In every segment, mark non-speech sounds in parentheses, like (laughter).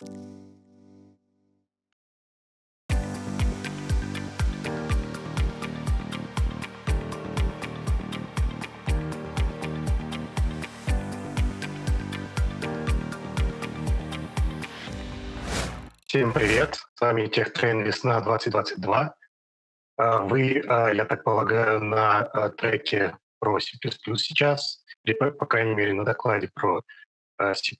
Всем привет! С вами техтрейн Весна 2022. А, вы, а, я так полагаю, на а, треке про C++ сейчас, или, по крайней мере, на докладе про C++.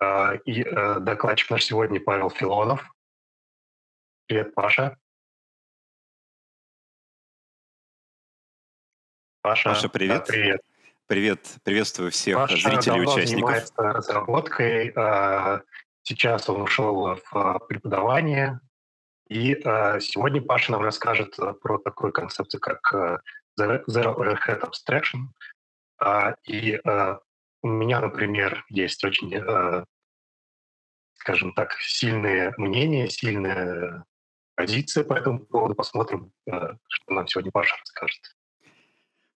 А, и э, докладчик наш сегодня Павел Филонов. Привет, Паша. Паша, Паша привет. Да, привет. Привет, приветствую всех Паша зрителей и участников. занимается разработкой. А, сейчас он ушел в а, преподавание. И сегодня Паша нам расскажет про такую концепцию, как Zero Overhead Abstraction. И у меня, например, есть очень, э, скажем так, сильное мнение, сильная позиция по этому поводу. Посмотрим, э, что нам сегодня Паша расскажет.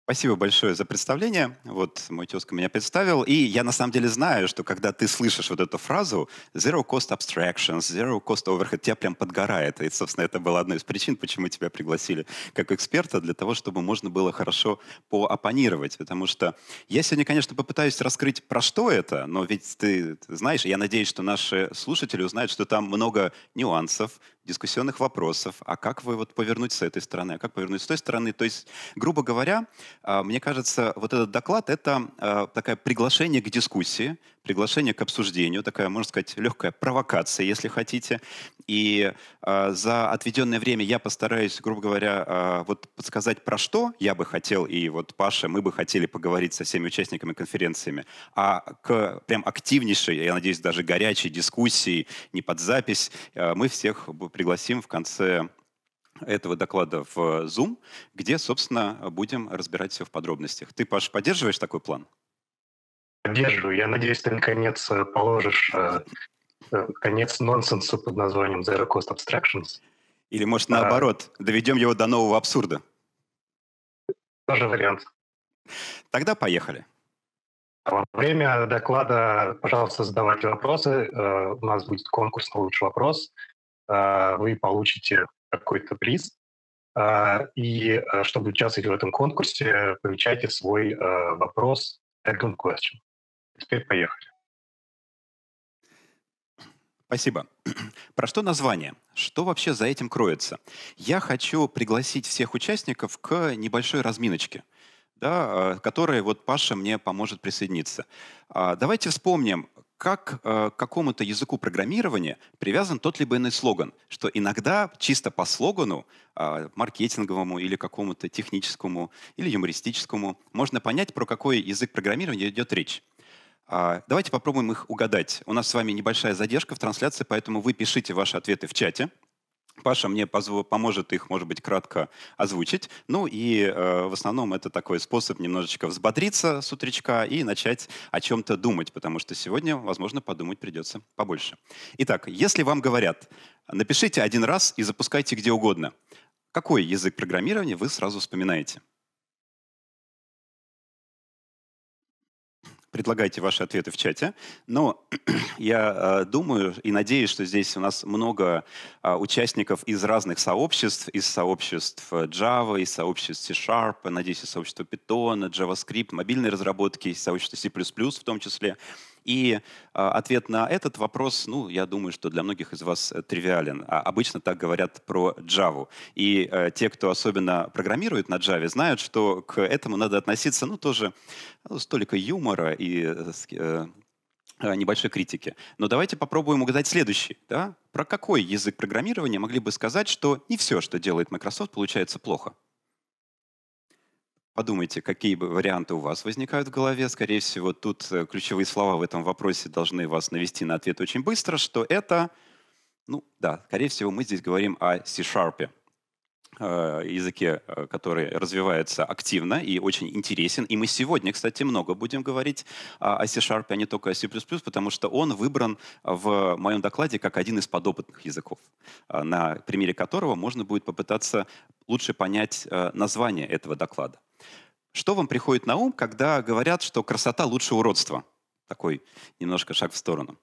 Спасибо большое за представление. Вот мой тезка меня представил. И я на самом деле знаю, что когда ты слышишь вот эту фразу «zero cost abstractions», «zero cost overhead», тебя прям подгорает. И, собственно, это была одна из причин, почему тебя пригласили как эксперта, для того, чтобы можно было хорошо поопонировать. Потому что я сегодня, конечно, попытаюсь раскрыть, про что это, но ведь ты знаешь, я надеюсь, что наши слушатели узнают, что там много нюансов, дискуссионных вопросов, а как вы вот повернуть с этой стороны, а как повернуть с той стороны. То есть, грубо говоря, а, мне кажется, вот этот доклад — это а, такое приглашение к дискуссии, приглашение к обсуждению, такая, можно сказать, легкая провокация, если хотите. И э, за отведенное время я постараюсь, грубо говоря, э, вот подсказать, про что я бы хотел, и вот Паша, мы бы хотели поговорить со всеми участниками конференциями, а к прям активнейшей, я надеюсь, даже горячей дискуссии, не под запись, э, мы всех пригласим в конце этого доклада в Zoom, где, собственно, будем разбирать все в подробностях. Ты, Паш, поддерживаешь такой план? поддерживаю. Я надеюсь, ты наконец э, положишь э, э, конец нонсенсу под названием Zero Cost Abstractions. Или, может, а, наоборот, а... доведем его до нового абсурда. Тоже вариант. Тогда поехали. А во время доклада, пожалуйста, задавайте вопросы. У нас будет конкурс на лучший вопрос. Вы получите какой-то приз. И чтобы участвовать в этом конкурсе, помечайте свой вопрос tag question. Теперь поехали. Спасибо. (clears throat) Про что название? Что вообще за этим кроется? Я хочу пригласить всех участников к небольшой разминочке, да, э, которой вот Паша мне поможет присоединиться. А, давайте вспомним, как э, к какому-то языку программирования привязан тот либо иной слоган, что иногда чисто по слогану, а, маркетинговому или какому-то техническому или юмористическому, можно понять, про какой язык программирования идет речь. А, давайте попробуем их угадать. У нас с вами небольшая задержка в трансляции, поэтому вы пишите ваши ответы в чате. Паша мне поможет их, может быть, кратко озвучить. Ну и э, в основном это такой способ немножечко взбодриться с утречка и начать о чем-то думать, потому что сегодня, возможно, подумать придется побольше. Итак, если вам говорят, напишите один раз и запускайте где угодно, какой язык программирования вы сразу вспоминаете? предлагайте ваши ответы в чате. Но (clears throat) я э, думаю и надеюсь, что здесь у нас много э, участников из разных сообществ, из сообществ э, Java, из сообществ C-Sharp, э, надеюсь, из сообщества Python, э, JavaScript, мобильной разработки, из сообщества C++ в том числе. И а, ответ на этот вопрос, ну, я думаю, что для многих из вас э, тривиален. А обычно так говорят про Java. И э, те, кто особенно программирует на Java, знают, что к этому надо относиться, ну, тоже ну, столько юмора и э, э а, небольшой критики. Но давайте попробуем угадать следующий. Да? Про какой язык программирования могли бы сказать, что не все, что делает Microsoft, получается плохо? Подумайте, какие бы варианты у вас возникают в голове. Скорее всего, тут э, ключевые слова в этом вопросе должны вас навести на ответ очень быстро, что это, ну да, скорее всего, мы здесь говорим о C-Sharp. Э, языке, э, который развивается активно и очень интересен. И мы сегодня, кстати, много будем говорить о C-Sharp, а не только о C++, потому что он выбран в моем докладе как один из подопытных языков, э, на примере которого можно будет попытаться лучше понять название этого доклада. Что вам приходит на ум, когда говорят, что красота лучше уродства? Такой немножко шаг в сторону.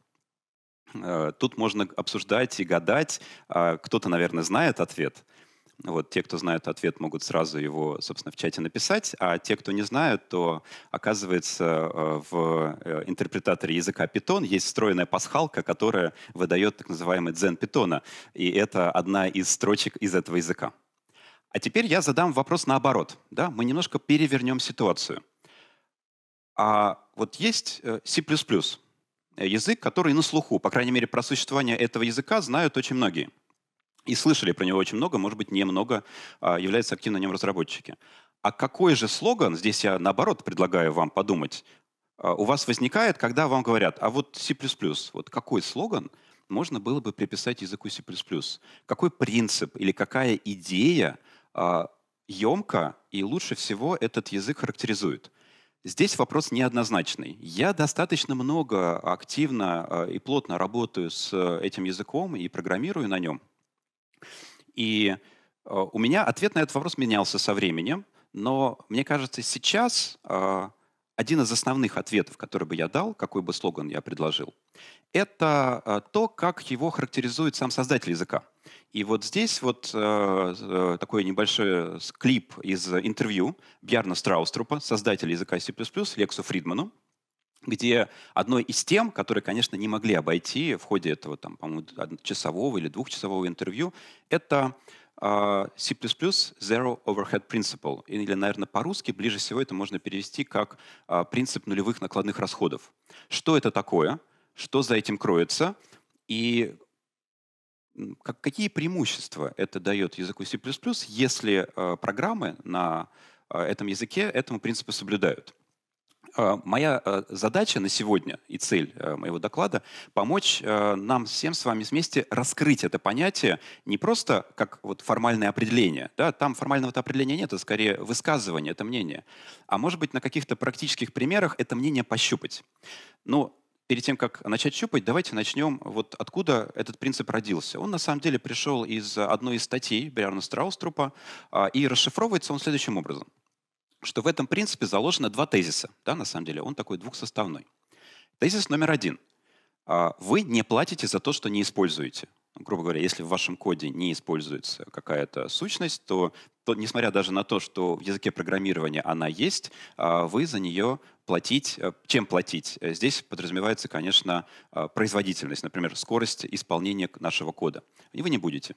Тут можно обсуждать и гадать. Кто-то, наверное, знает ответ, вот те, кто знает ответ, могут сразу его, собственно, в чате написать, а те, кто не знают, то оказывается э, в э, интерпретаторе языка Python есть встроенная пасхалка, которая выдает так называемый дзен Python, и это одна из строчек из этого языка. А теперь я задам вопрос наоборот. Да? Мы немножко перевернем ситуацию. А вот есть э, C++, язык, который на слуху, по крайней мере, про существование этого языка знают очень многие – и слышали про него очень много, может быть, немного а, являются активно нем разработчики. А какой же слоган, здесь я наоборот предлагаю вам подумать, а, у вас возникает, когда вам говорят, а вот C++, вот какой слоган можно было бы приписать языку C++? Какой принцип или какая идея а, емко и лучше всего этот язык характеризует? Здесь вопрос неоднозначный. Я достаточно много активно а, и плотно работаю с э, этим языком и программирую на нем – и э, у меня ответ на этот вопрос менялся со временем, но мне кажется, сейчас э, один из основных ответов, который бы я дал, какой бы слоган я предложил, это э, то, как его характеризует сам создатель языка. И вот здесь вот э, такой небольшой клип из интервью Бьярна Страуструпа, создателя языка C++, Лексу Фридману где одной из тем, которые, конечно, не могли обойти в ходе этого, там, по-моему, часового или двухчасового интервью, это а, C++ Zero Overhead Principle. Или, наверное, по-русски ближе всего это можно перевести как а, принцип нулевых накладных расходов. Что это такое? Что за этим кроется? И какие преимущества это дает языку C++, если а, программы на этом языке этому принципу соблюдают? Э, моя э, задача на сегодня и цель э, моего доклада — помочь нам всем с вами вместе раскрыть это понятие не просто как вот формальное определение. Да, там формального определения нет, это а скорее высказывание, это мнение. А может быть, на каких-то практических примерах это мнение пощупать. Но ну, перед тем, как начать щупать, давайте начнем вот откуда этот принцип родился. Он на самом деле пришел из одной из статей Бриарна Страуструпа, и расшифровывается он следующим образом — что в этом принципе заложено два тезиса. Да, на самом деле, он такой двухсоставной. Тезис номер один. А, вы не платите за то, что не используете. Грубо говоря, если в вашем коде не используется какая-то сущность, то, то несмотря даже на то, что в языке программирования она есть, а, вы за нее платить, э, чем платить? Э, здесь подразумевается, конечно, а, производительность, например, скорость исполнения нашего кода. И вы не будете.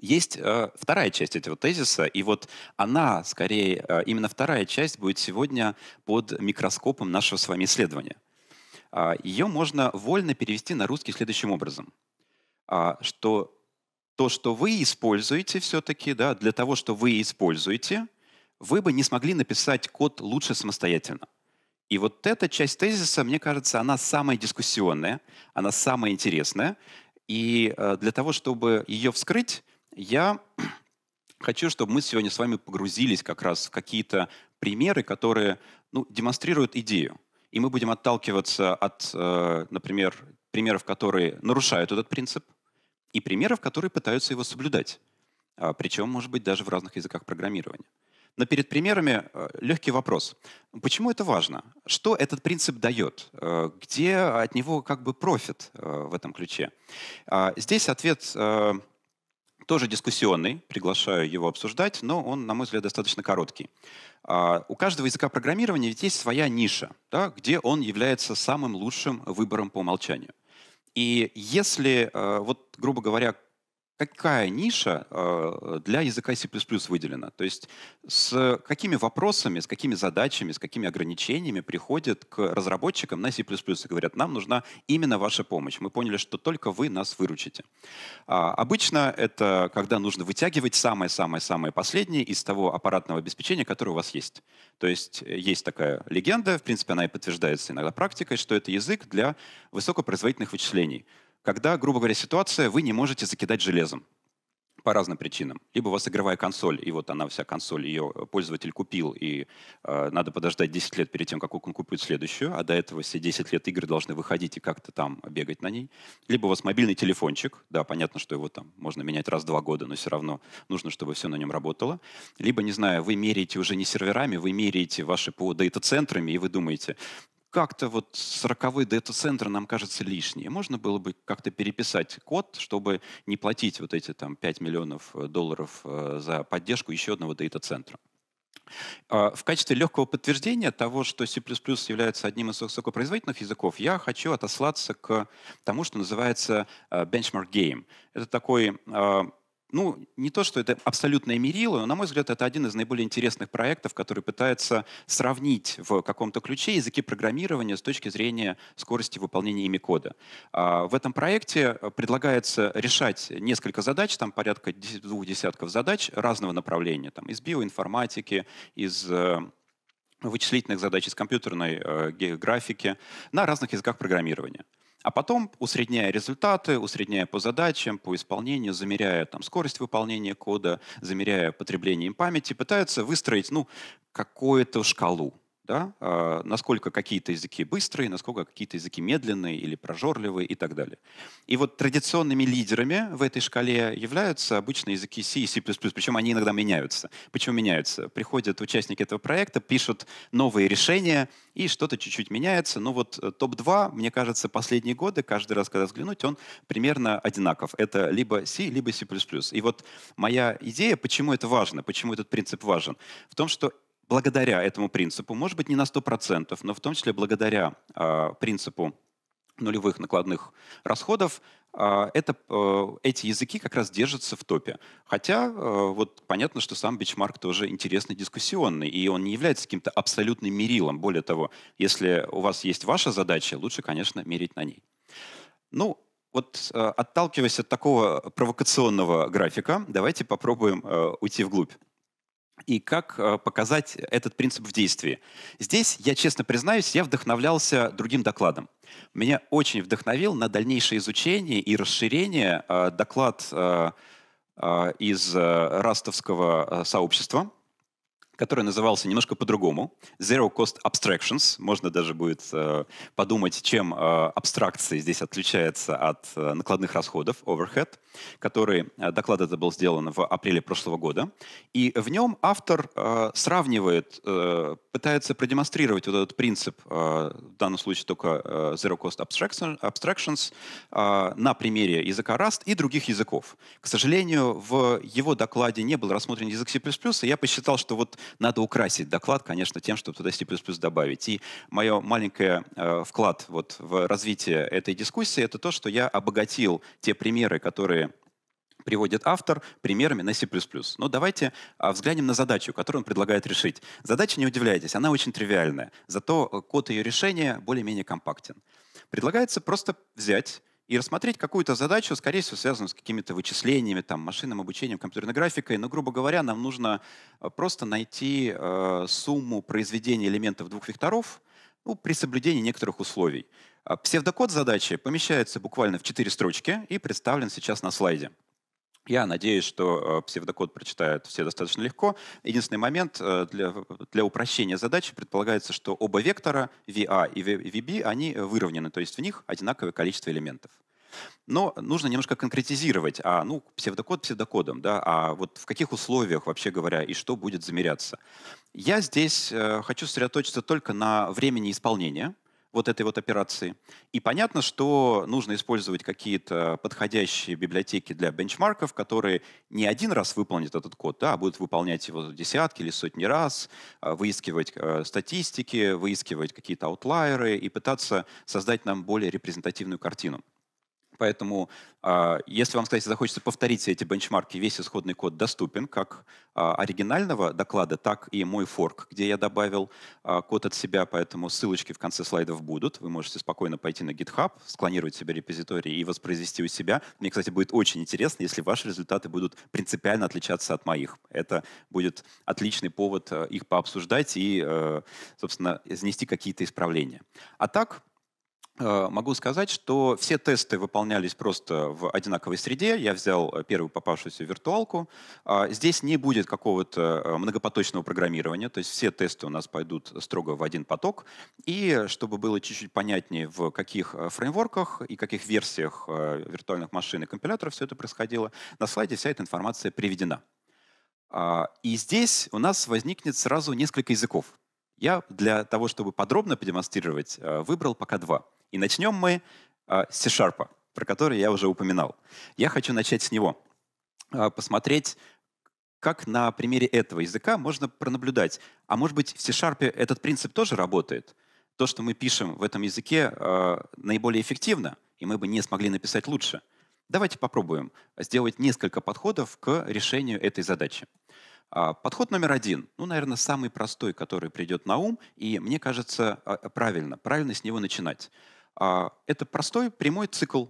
Есть э, вторая часть этого тезиса, и вот она, скорее, э, именно вторая часть будет сегодня под микроскопом нашего с вами исследования. Э, а, ее можно вольно перевести на русский следующим образом, э, что то, что вы используете все-таки, да, для того, что вы используете, вы бы не смогли написать код лучше самостоятельно. И вот эта часть тезиса, мне кажется, она самая дискуссионная, она самая интересная. И э, для того, чтобы ее вскрыть, я (clears throat) хочу, чтобы мы сегодня с вами погрузились как раз в какие-то примеры, которые ну, демонстрируют идею. И мы будем отталкиваться от, э, например, примеров, которые нарушают этот принцип, и примеров, которые пытаются его соблюдать. А, Причем, может быть, даже в разных языках программирования. Но перед примерами э, легкий вопрос. Почему это важно? Что этот принцип дает? Э, где от него как бы профит в этом ключе? А, здесь ответ тоже дискуссионный, приглашаю его обсуждать, но он, на мой взгляд, достаточно короткий. А, у каждого языка программирования ведь есть своя ниша, да, где он является самым лучшим выбором по умолчанию. И если, э, вот, грубо говоря, какая ниша э, для языка C++ выделена? То есть с какими вопросами, с какими задачами, с какими ограничениями приходят к разработчикам на C++ и говорят, нам нужна именно ваша помощь. Мы поняли, что только вы нас выручите. А, обычно это когда нужно вытягивать самое-самое-самое последнее из того аппаратного обеспечения, которое у вас есть. То есть есть такая легенда, в принципе, она и подтверждается иногда практикой, что это язык для высокопроизводительных вычислений когда, грубо говоря, ситуация, вы не можете закидать железом по разным причинам. Либо у вас игровая консоль, и вот она вся консоль, ее пользователь купил, и э, надо подождать 10 лет перед тем, как он купит следующую, а до этого все 10 лет игры должны выходить и как-то там бегать на ней. Либо у вас мобильный телефончик, да, понятно, что его там можно менять раз в два года, но все равно нужно, чтобы все на нем работало. Либо, не знаю, вы меряете уже не серверами, вы меряете ваши по дейта-центрами, и вы думаете, как-то вот 40 дата-центр нам кажется лишнее. Можно было бы как-то переписать код, чтобы не платить вот эти там 5 миллионов э, долларов э, за поддержку еще одного дата-центра. А, в качестве легкого подтверждения того, что C++ является одним из высокопроизводительных языков, я хочу отослаться к тому, что называется э, benchmark game. Это такой ну, не то, что это абсолютное мерило, но, на мой взгляд, это один из наиболее интересных проектов, который пытается сравнить в каком-то ключе языки программирования с точки зрения скорости выполнения ими кода. А, в этом проекте предлагается решать несколько задач, там порядка двух десятков задач разного направления, там из биоинформатики, из э, вычислительных задач, из компьютерной э, географики на разных языках программирования. А потом, усредняя результаты, усредняя по задачам, по исполнению, замеряя там, скорость выполнения кода, замеряя потребление им памяти, пытаются выстроить ну, какую-то шкалу, да, а, насколько какие-то языки быстрые, насколько какие-то языки медленные или прожорливые и так далее. И вот традиционными лидерами в этой шкале являются обычно языки C и C++, причем они иногда меняются. Почему меняются? Приходят участники этого проекта, пишут новые решения, и что-то чуть-чуть меняется. Но ну вот э, топ-2, мне кажется, последние годы, каждый раз, когда взглянуть, он примерно одинаков. Это либо C, либо C++. И вот моя идея, почему это важно, почему этот принцип важен, в том, что благодаря этому принципу, может быть, не на 100%, но в том числе благодаря э, принципу нулевых накладных расходов, э, это, э, эти языки как раз держатся в топе. Хотя э, вот понятно, что сам бичмарк тоже интересный, дискуссионный, и он не является каким-то абсолютным мерилом. Более того, если у вас есть ваша задача, лучше, конечно, мерить на ней. Ну, вот э, отталкиваясь от такого провокационного графика, давайте попробуем э, уйти вглубь и как э, показать этот принцип в действии. Здесь, я честно признаюсь, я вдохновлялся другим докладом. Меня очень вдохновил на дальнейшее изучение и расширение э, доклад э, из растовского сообщества – который назывался немножко по-другому Zero Cost Abstractions. Можно даже будет э, подумать, чем э, абстракции здесь отличается от э, накладных расходов overhead, который э, доклад это был сделан в апреле прошлого года. И в нем автор э, сравнивает, э, пытается продемонстрировать вот этот принцип, э, в данном случае только э, Zero Cost Abstractions, abstractions э, на примере языка Rust и других языков. К сожалению, в его докладе не был рассмотрен язык C++, и я посчитал, что вот надо украсить доклад, конечно, тем, чтобы туда C++ добавить. И мое маленькое э, вклад вот в развитие этой дискуссии — это то, что я обогатил те примеры, которые приводит автор примерами на C++. Но давайте а, взглянем на задачу, которую он предлагает решить. Задача, не удивляйтесь, она очень тривиальная, зато э, код ее решения более-менее компактен. Предлагается просто взять и рассмотреть какую-то задачу, скорее всего, связанную с какими-то вычислениями, там, машинным обучением, компьютерной графикой. Но, грубо говоря, нам нужно э, просто найти э, сумму произведения элементов двух векторов ну, при соблюдении некоторых условий. Э, псевдокод задачи помещается буквально в четыре строчки и представлен сейчас на слайде. Я надеюсь, что э, псевдокод прочитают все достаточно легко. Единственный момент э, для, для упрощения задачи предполагается, что оба вектора VA и VB, они э, выровнены, то есть в них одинаковое количество элементов. Но нужно немножко конкретизировать, а ну, псевдокод псевдокодом, да, а вот в каких условиях, вообще говоря, и что будет замеряться. Я здесь э, хочу сосредоточиться только на времени исполнения, вот этой вот операции. И понятно, что нужно использовать какие-то подходящие библиотеки для бенчмарков, которые не один раз выполнят этот код, да, а будут выполнять его десятки или сотни раз, а, выискивать э, статистики, выискивать какие-то аутлайеры и пытаться создать нам более репрезентативную картину. Поэтому, а, если вам, кстати, захочется повторить эти бенчмарки, весь исходный код доступен как а, оригинального доклада, так и мой форк, где я добавил а, код от себя, поэтому ссылочки в конце слайдов будут. Вы можете спокойно пойти на GitHub, склонировать себе репозиторий и воспроизвести у себя. Мне, кстати, будет очень интересно, если ваши результаты будут принципиально отличаться от моих. Это будет отличный повод э, их пообсуждать и, э, собственно, занести какие-то исправления. А так, Э, могу сказать, что все тесты выполнялись просто в одинаковой среде. Я взял э, первую попавшуюся виртуалку. А, здесь не будет какого-то э, многопоточного программирования, то есть все тесты у нас пойдут строго в один поток. И чтобы было чуть-чуть понятнее, в каких фреймворках и каких версиях виртуальных машин и компиляторов все это происходило, на слайде вся эта информация приведена. А, и здесь у нас возникнет сразу несколько языков. Я для того, чтобы подробно продемонстрировать, выбрал пока два. И начнем мы а, с C-Sharp, про который я уже упоминал. Я хочу начать с него. А, посмотреть, как на примере этого языка можно пронаблюдать. А может быть, в C-Sharp этот принцип тоже работает? То, что мы пишем в этом языке, а, наиболее эффективно, и мы бы не смогли написать лучше. Давайте попробуем сделать несколько подходов к решению этой задачи. Подход номер один, ну, наверное, самый простой, который придет на ум, и мне кажется, правильно, правильно с него начинать. А, это простой прямой цикл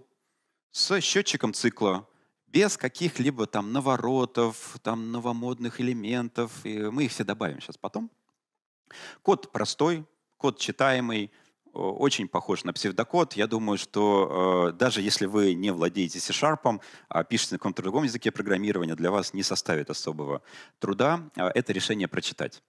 с счетчиком цикла, без каких-либо там наворотов, там новомодных элементов. И мы их все добавим сейчас потом. Код простой, код читаемый, очень похож на псевдокод. Я думаю, что э, даже если вы не владеете C-Sharp, а пишете на каком-то другом языке программирования, для вас не составит особого труда э, это решение прочитать.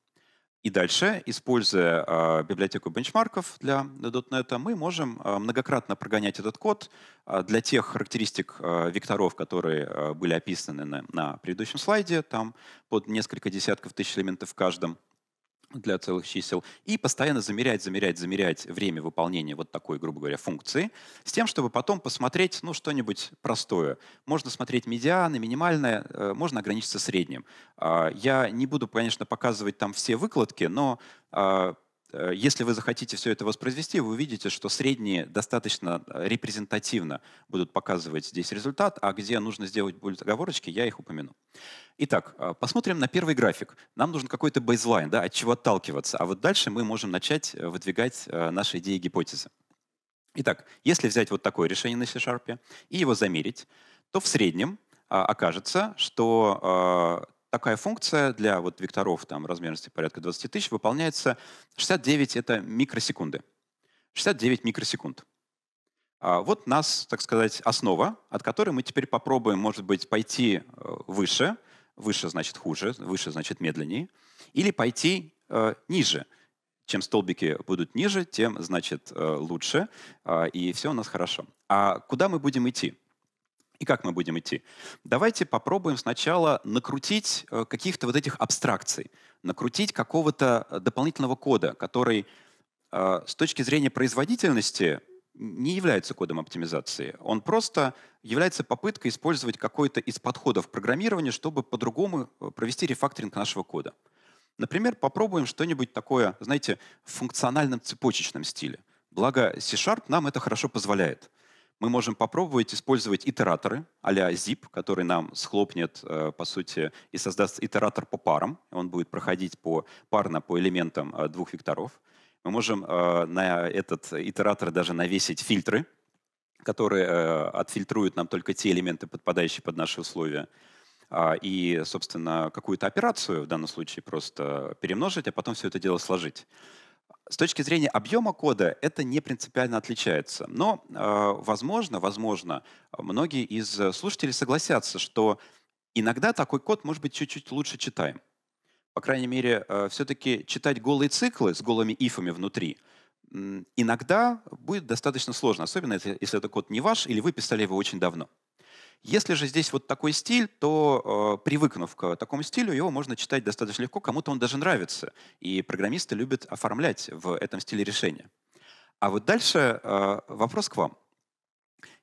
И дальше, используя а, библиотеку бенчмарков для .NET, мы можем а, многократно прогонять этот код а, для тех характеристик векторов, которые были описаны на, на предыдущем слайде, там под несколько десятков тысяч элементов в каждом для целых чисел, и постоянно замерять, замерять, замерять время выполнения вот такой, грубо говоря, функции, с тем, чтобы потом посмотреть, ну, что-нибудь простое. Можно смотреть медианы, минимальное, э, можно ограничиться средним. А, я не буду, конечно, показывать там все выкладки, но а, Э, если вы захотите все это воспроизвести, вы увидите, что средние достаточно э, репрезентативно будут показывать здесь результат, а где нужно сделать будут оговорочки, я их упомяну. Итак, э, посмотрим на первый график. Нам нужен какой-то бейзлайн, да, от чего отталкиваться, а вот дальше мы можем начать выдвигать наши идеи и гипотезы. Итак, если взять вот такое решение на C-Sharp и его замерить, то в среднем окажется, что такая функция для вот векторов там, размерности порядка 20 тысяч выполняется 69 — это микросекунды. 69 микросекунд. А вот нас, так сказать, основа, от которой мы теперь попробуем, может быть, пойти э, выше, выше значит хуже, выше значит медленнее, или пойти э, ниже. Чем столбики будут ниже, тем значит э, лучше, а, и все у нас хорошо. А куда мы будем идти? И как мы будем идти? Давайте попробуем сначала накрутить э, каких-то вот этих абстракций, накрутить какого-то э, дополнительного кода, который э, с точки зрения производительности не является кодом оптимизации. Он просто является попыткой использовать какой-то из подходов программирования, чтобы по-другому провести рефакторинг нашего кода. Например, попробуем что-нибудь такое, знаете, в функциональном цепочечном стиле. Благо C-Sharp нам это хорошо позволяет мы можем попробовать использовать итераторы а-ля zip, который нам схлопнет, э, по сути, и создаст итератор по парам. Он будет проходить по, парно по элементам э, двух векторов. Мы можем э, на этот итератор даже навесить фильтры, которые отфильтруют нам только те элементы, подпадающие под наши условия. А, и, собственно, какую-то операцию в данном случае просто перемножить, а потом все это дело сложить. С точки зрения объема кода это не принципиально отличается. Но, а, возможно, возможно, многие из э, слушателей согласятся, что иногда такой код может быть чуть-чуть лучше читаем. По крайней мере, э, все-таки читать голые циклы с голыми ифами внутри иногда будет достаточно сложно, особенно если, если этот код не ваш или вы писали его очень давно. Если же здесь вот такой стиль, то, э, привыкнув к такому стилю, его можно читать достаточно легко, кому-то он даже нравится. И программисты любят оформлять в этом стиле решения. А вот дальше э, вопрос к вам.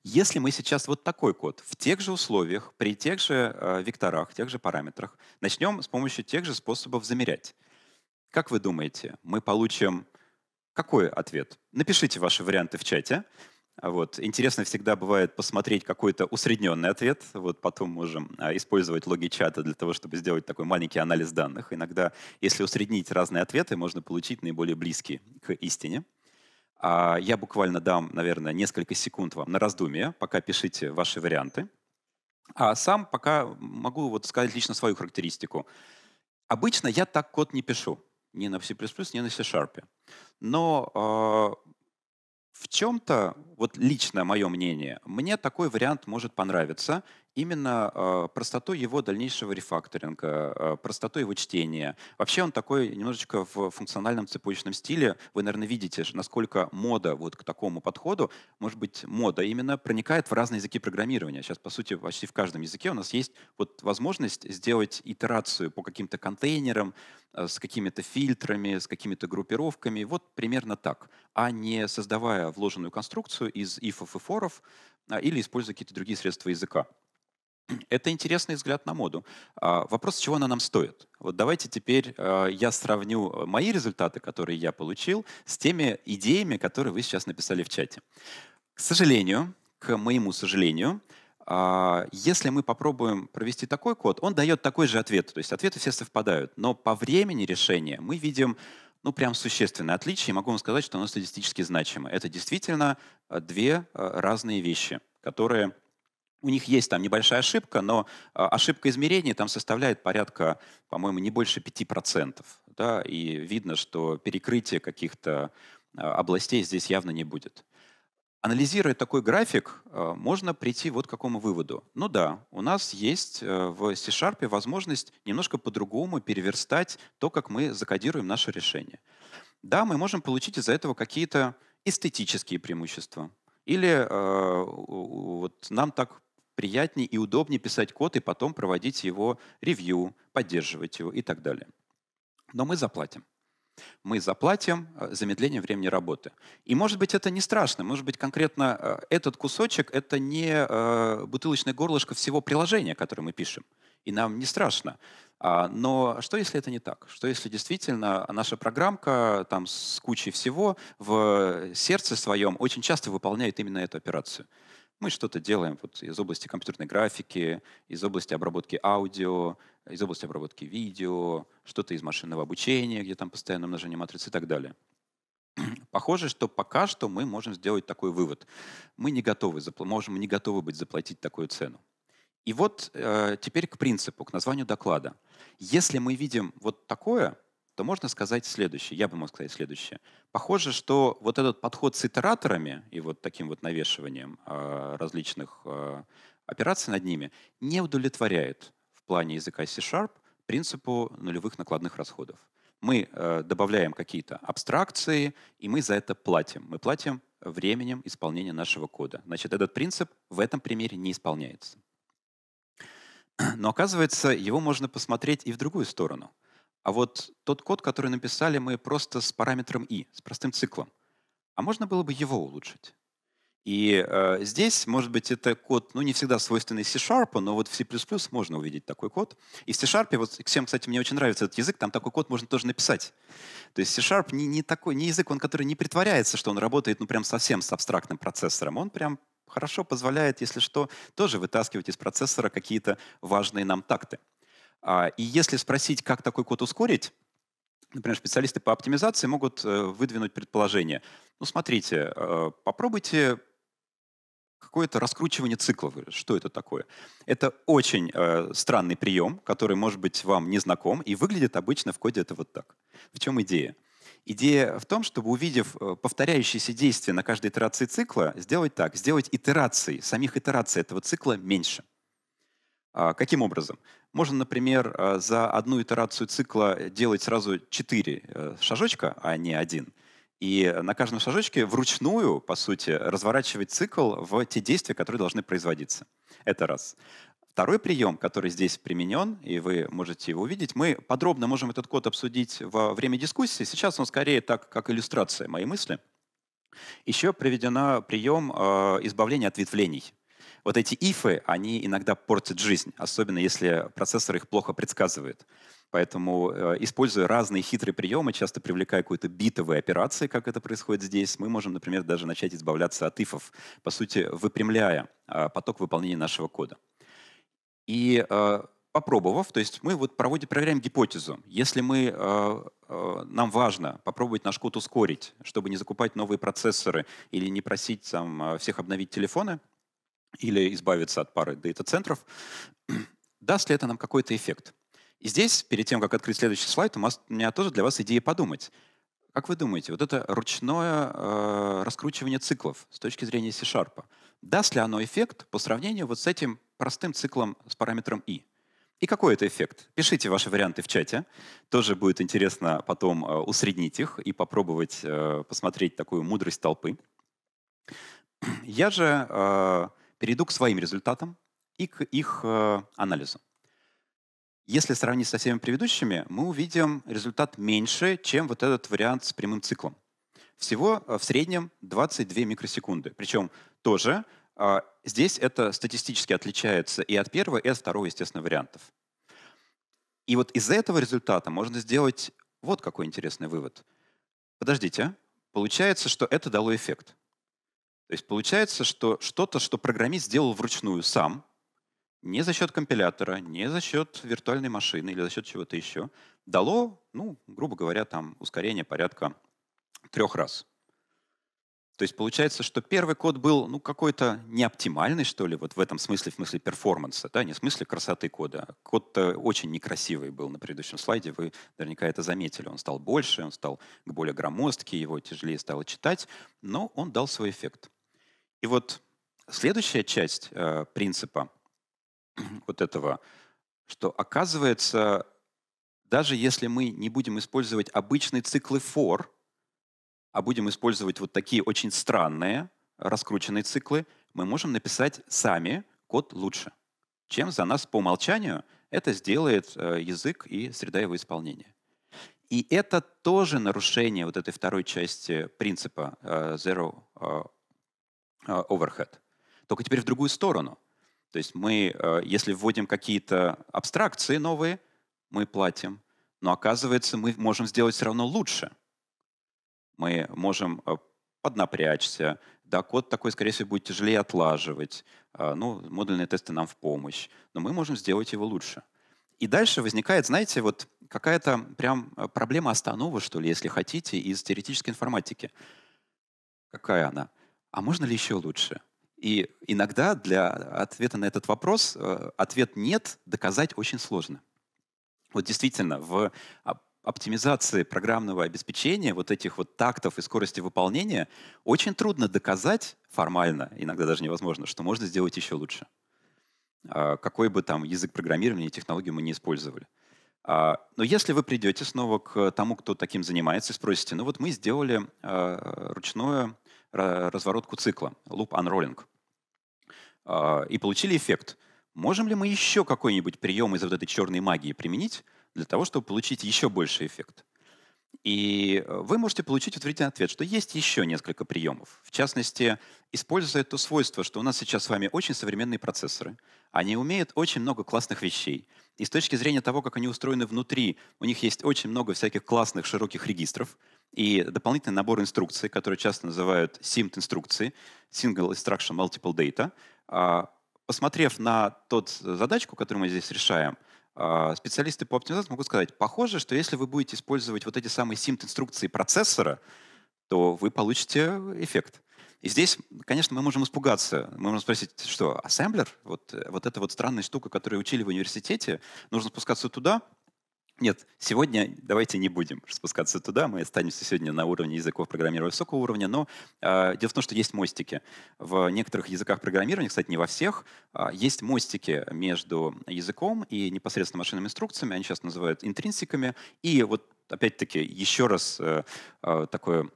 Если мы сейчас вот такой код в тех же условиях, при тех же э, векторах, тех же параметрах, начнем с помощью тех же способов замерять, как вы думаете, мы получим какой ответ? Напишите ваши варианты в чате. А вот. Интересно всегда бывает посмотреть какой-то усредненный ответ. Вот потом можем а, использовать логи чата для того, чтобы сделать такой маленький анализ данных. Иногда, если усреднить разные ответы, можно получить наиболее близкие к истине. А, я буквально дам, наверное, несколько секунд вам на раздумие, пока пишите ваши варианты. А сам пока могу вот сказать лично свою характеристику. Обычно я так код не пишу. Ни на C++, ни на C-Sharp. Но в чем-то, вот личное мое мнение, мне такой вариант может понравиться, именно а, простотой его дальнейшего рефакторинга, а, простотой его чтения. Вообще он такой немножечко в функциональном цепочном стиле. Вы, наверное, видите, насколько мода вот к такому подходу, может быть, мода именно проникает в разные языки программирования. Сейчас, по сути, почти в каждом языке у нас есть вот возможность сделать итерацию по каким-то контейнерам, а, с какими-то фильтрами, с какими-то группировками. Вот примерно так. А не создавая вложенную конструкцию из ифов и форов или используя какие-то другие средства языка. Это интересный взгляд на моду. А, вопрос, чего она нам стоит? Вот давайте теперь а, я сравню э, мои результаты, которые я получил, с теми идеями, которые вы сейчас написали в чате. К сожалению, к моему сожалению, а, если мы попробуем провести такой код, он дает такой же ответ. То есть ответы все совпадают. Но по времени решения мы видим ну, прям существенное отличие. И могу вам сказать, что оно статистически значимо. Это действительно две разные вещи, которые у них есть там небольшая ошибка, но а, ошибка измерения там составляет порядка, по-моему, не больше 5%. Да? И видно, что перекрытие каких-то а, областей здесь явно не будет. Анализируя такой график, а, можно прийти вот к какому выводу. Ну да, у нас есть э, в C-Sharp возможность немножко по-другому переверстать то, как мы закодируем наше решение. Да, мы можем получить из-за этого какие-то эстетические преимущества. Или э, вот нам так приятнее и удобнее писать код и потом проводить его ревью, поддерживать его и так далее. Но мы заплатим. Мы заплатим э, замедление времени работы. И может быть это не страшно, может быть конкретно э, этот кусочек это не э, бутылочное горлышко всего приложения, которое мы пишем. И нам не страшно. А, но что, если это не так? Что, если действительно наша программка там с кучей всего в сердце своем очень часто выполняет именно эту операцию? Мы что-то делаем вот из области компьютерной графики, из области обработки аудио, из области обработки видео, что-то из машинного обучения, где там постоянное умножение матриц и так далее. (clears throat) Похоже, что пока что мы можем сделать такой вывод. Мы не готовы, можем не готовы быть заплатить такую цену. И вот э, теперь к принципу, к названию доклада. Если мы видим вот такое, то можно сказать следующее, я бы мог сказать следующее. Похоже, что вот этот подход с итераторами и вот таким вот навешиванием э, различных э, операций над ними не удовлетворяет в плане языка C-Sharp принципу нулевых накладных расходов. Мы э, добавляем какие-то абстракции, и мы за это платим. Мы платим временем исполнения нашего кода. Значит, этот принцип в этом примере не исполняется. (clears throat) Но оказывается, его можно посмотреть и в другую сторону — а вот тот код, который написали мы просто с параметром i, с простым циклом, а можно было бы его улучшить. И э, здесь, может быть, это код, ну, не всегда свойственный C-Sharp, но вот в C++ можно увидеть такой код. И в C-Sharp, вот всем, кстати, мне очень нравится этот язык, там такой код можно тоже написать. То есть C-Sharp не, не такой, не язык, он, который не притворяется, что он работает, ну, прям совсем с абстрактным процессором. Он прям хорошо позволяет, если что, тоже вытаскивать из процессора какие-то важные нам такты. А, и если спросить, как такой код ускорить, например, специалисты по оптимизации могут э, выдвинуть предположение. Ну, смотрите, э, попробуйте какое-то раскручивание цикла. Что это такое? Это очень э, странный прием, который, может быть, вам не знаком, и выглядит обычно в коде это вот так. В чем идея? Идея в том, чтобы, увидев повторяющиеся действия на каждой итерации цикла, сделать так, сделать итерации, самих итераций этого цикла меньше. А, каким образом? Можно, например, э, за одну итерацию цикла э, делать сразу четыре э, шажочка, а не один. И на каждом шажочке вручную, по сути, разворачивать цикл в те действия, которые должны производиться. Это раз. Второй прием, который здесь применен, и вы можете его увидеть, мы подробно можем этот код обсудить во время дискуссии. Сейчас он скорее так, как иллюстрация моей мысли. Еще приведена прием э, избавления от ветвлений. Вот эти ифы, они иногда портят жизнь, особенно если процессор их плохо предсказывает. Поэтому, э, используя разные хитрые приемы, часто привлекая какой-то битовые операции, как это происходит здесь, мы можем, например, даже начать избавляться от ифов, по сути, выпрямляя э, поток выполнения нашего кода. И э, попробовав, то есть мы вот проводим, проверяем гипотезу. Если мы, нам важно попробовать наш код ускорить, чтобы не закупать новые процессоры или не просить там, всех обновить телефоны, или избавиться от пары дата-центров, (clears throat) даст ли это нам какой-то эффект? И здесь, перед тем, как открыть следующий слайд, у, нас, у меня тоже для вас идея подумать. Как вы думаете, вот это ручное э, раскручивание циклов с точки зрения C-Sharp, даст ли оно эффект по сравнению вот с этим простым циклом с параметром i? И какой это эффект? Пишите ваши варианты в чате. Тоже будет интересно потом э, усреднить их и попробовать э, посмотреть такую мудрость толпы. (clears throat) Я же э, перейду к своим результатам и к их э, анализу. Если сравнить со всеми предыдущими, мы увидим результат меньше, чем вот этот вариант с прямым циклом. Всего э, в среднем 22 микросекунды. Причем тоже э, здесь это статистически отличается и от первого, и от второго, естественно, вариантов. И вот из этого результата можно сделать вот какой интересный вывод. Подождите, получается, что это дало эффект. То есть получается, что что-то, что программист сделал вручную сам, не за счет компилятора, не за счет виртуальной машины или за счет чего-то еще, дало, ну, грубо говоря, там ускорение порядка трех раз. То есть получается, что первый код был ну, какой-то неоптимальный, что ли, вот в этом смысле, в смысле перформанса, да, не в смысле красоты кода. Код-то очень некрасивый был на предыдущем слайде, вы наверняка это заметили. Он стал больше, он стал более громоздкий, его тяжелее стало читать, но он дал свой эффект. И вот следующая часть э, принципа (clears throat) вот этого, что оказывается, даже если мы не будем использовать обычные циклы for, а будем использовать вот такие очень странные раскрученные циклы, мы можем написать сами код лучше, чем за нас по умолчанию это сделает э, язык и среда его исполнения. И это тоже нарушение вот этой второй части принципа э, Zero э, Э, overhead. Только теперь в другую сторону. То есть мы, э, если вводим какие-то абстракции новые, мы платим, но оказывается, мы можем сделать все равно лучше. Мы можем э, поднапрячься, да, код такой, скорее всего, будет тяжелее отлаживать. Ну, модульные тесты нам в помощь. Но мы можем сделать его лучше. И дальше возникает, знаете, вот какая-то прям проблема останова, что ли, если хотите, из теоретической информатики. Какая она? а можно ли еще лучше? И иногда для ответа на этот вопрос э, ответ «нет» доказать очень сложно. Вот действительно, в оптимизации программного обеспечения, вот этих вот тактов и скорости выполнения, очень трудно доказать формально, иногда даже невозможно, что можно сделать еще лучше. А, какой бы там язык программирования и технологию мы не использовали. А, но если вы придете снова к тому, кто таким занимается, и спросите, ну вот мы сделали э, ручное разворотку цикла, loop unrolling. А, и получили эффект. Можем ли мы еще какой-нибудь прием из вот этой черной магии применить для того, чтобы получить еще больший эффект? И э, вы можете получить утвердительный ответ, что есть еще несколько приемов. В частности, используя то свойство, что у нас сейчас с вами очень современные процессоры. Они умеют очень много классных вещей. И с точки зрения того, как они устроены внутри, у них есть очень много всяких классных широких регистров. И дополнительный набор инструкций, которые часто называют SIMT-инструкции, Single Instruction Multiple Data, а, посмотрев на тот э, задачку, которую мы здесь решаем, а, специалисты по оптимизации могут сказать, похоже, что если вы будете использовать вот эти самые SIMT-инструкции процессора, то вы получите эффект. И здесь, конечно, мы можем испугаться. Мы можем спросить, что ассемблер, вот, э, вот эта вот странная штука, которую учили в университете, нужно спускаться туда, нет, сегодня давайте не будем спускаться туда, мы останемся сегодня на уровне языков программирования высокого уровня, но э, дело в том, что есть мостики. В некоторых языках программирования, кстати, не во всех, э, есть мостики между языком и непосредственно машинными инструкциями, они сейчас называют интринсиками, и вот опять-таки еще раз э, э, такой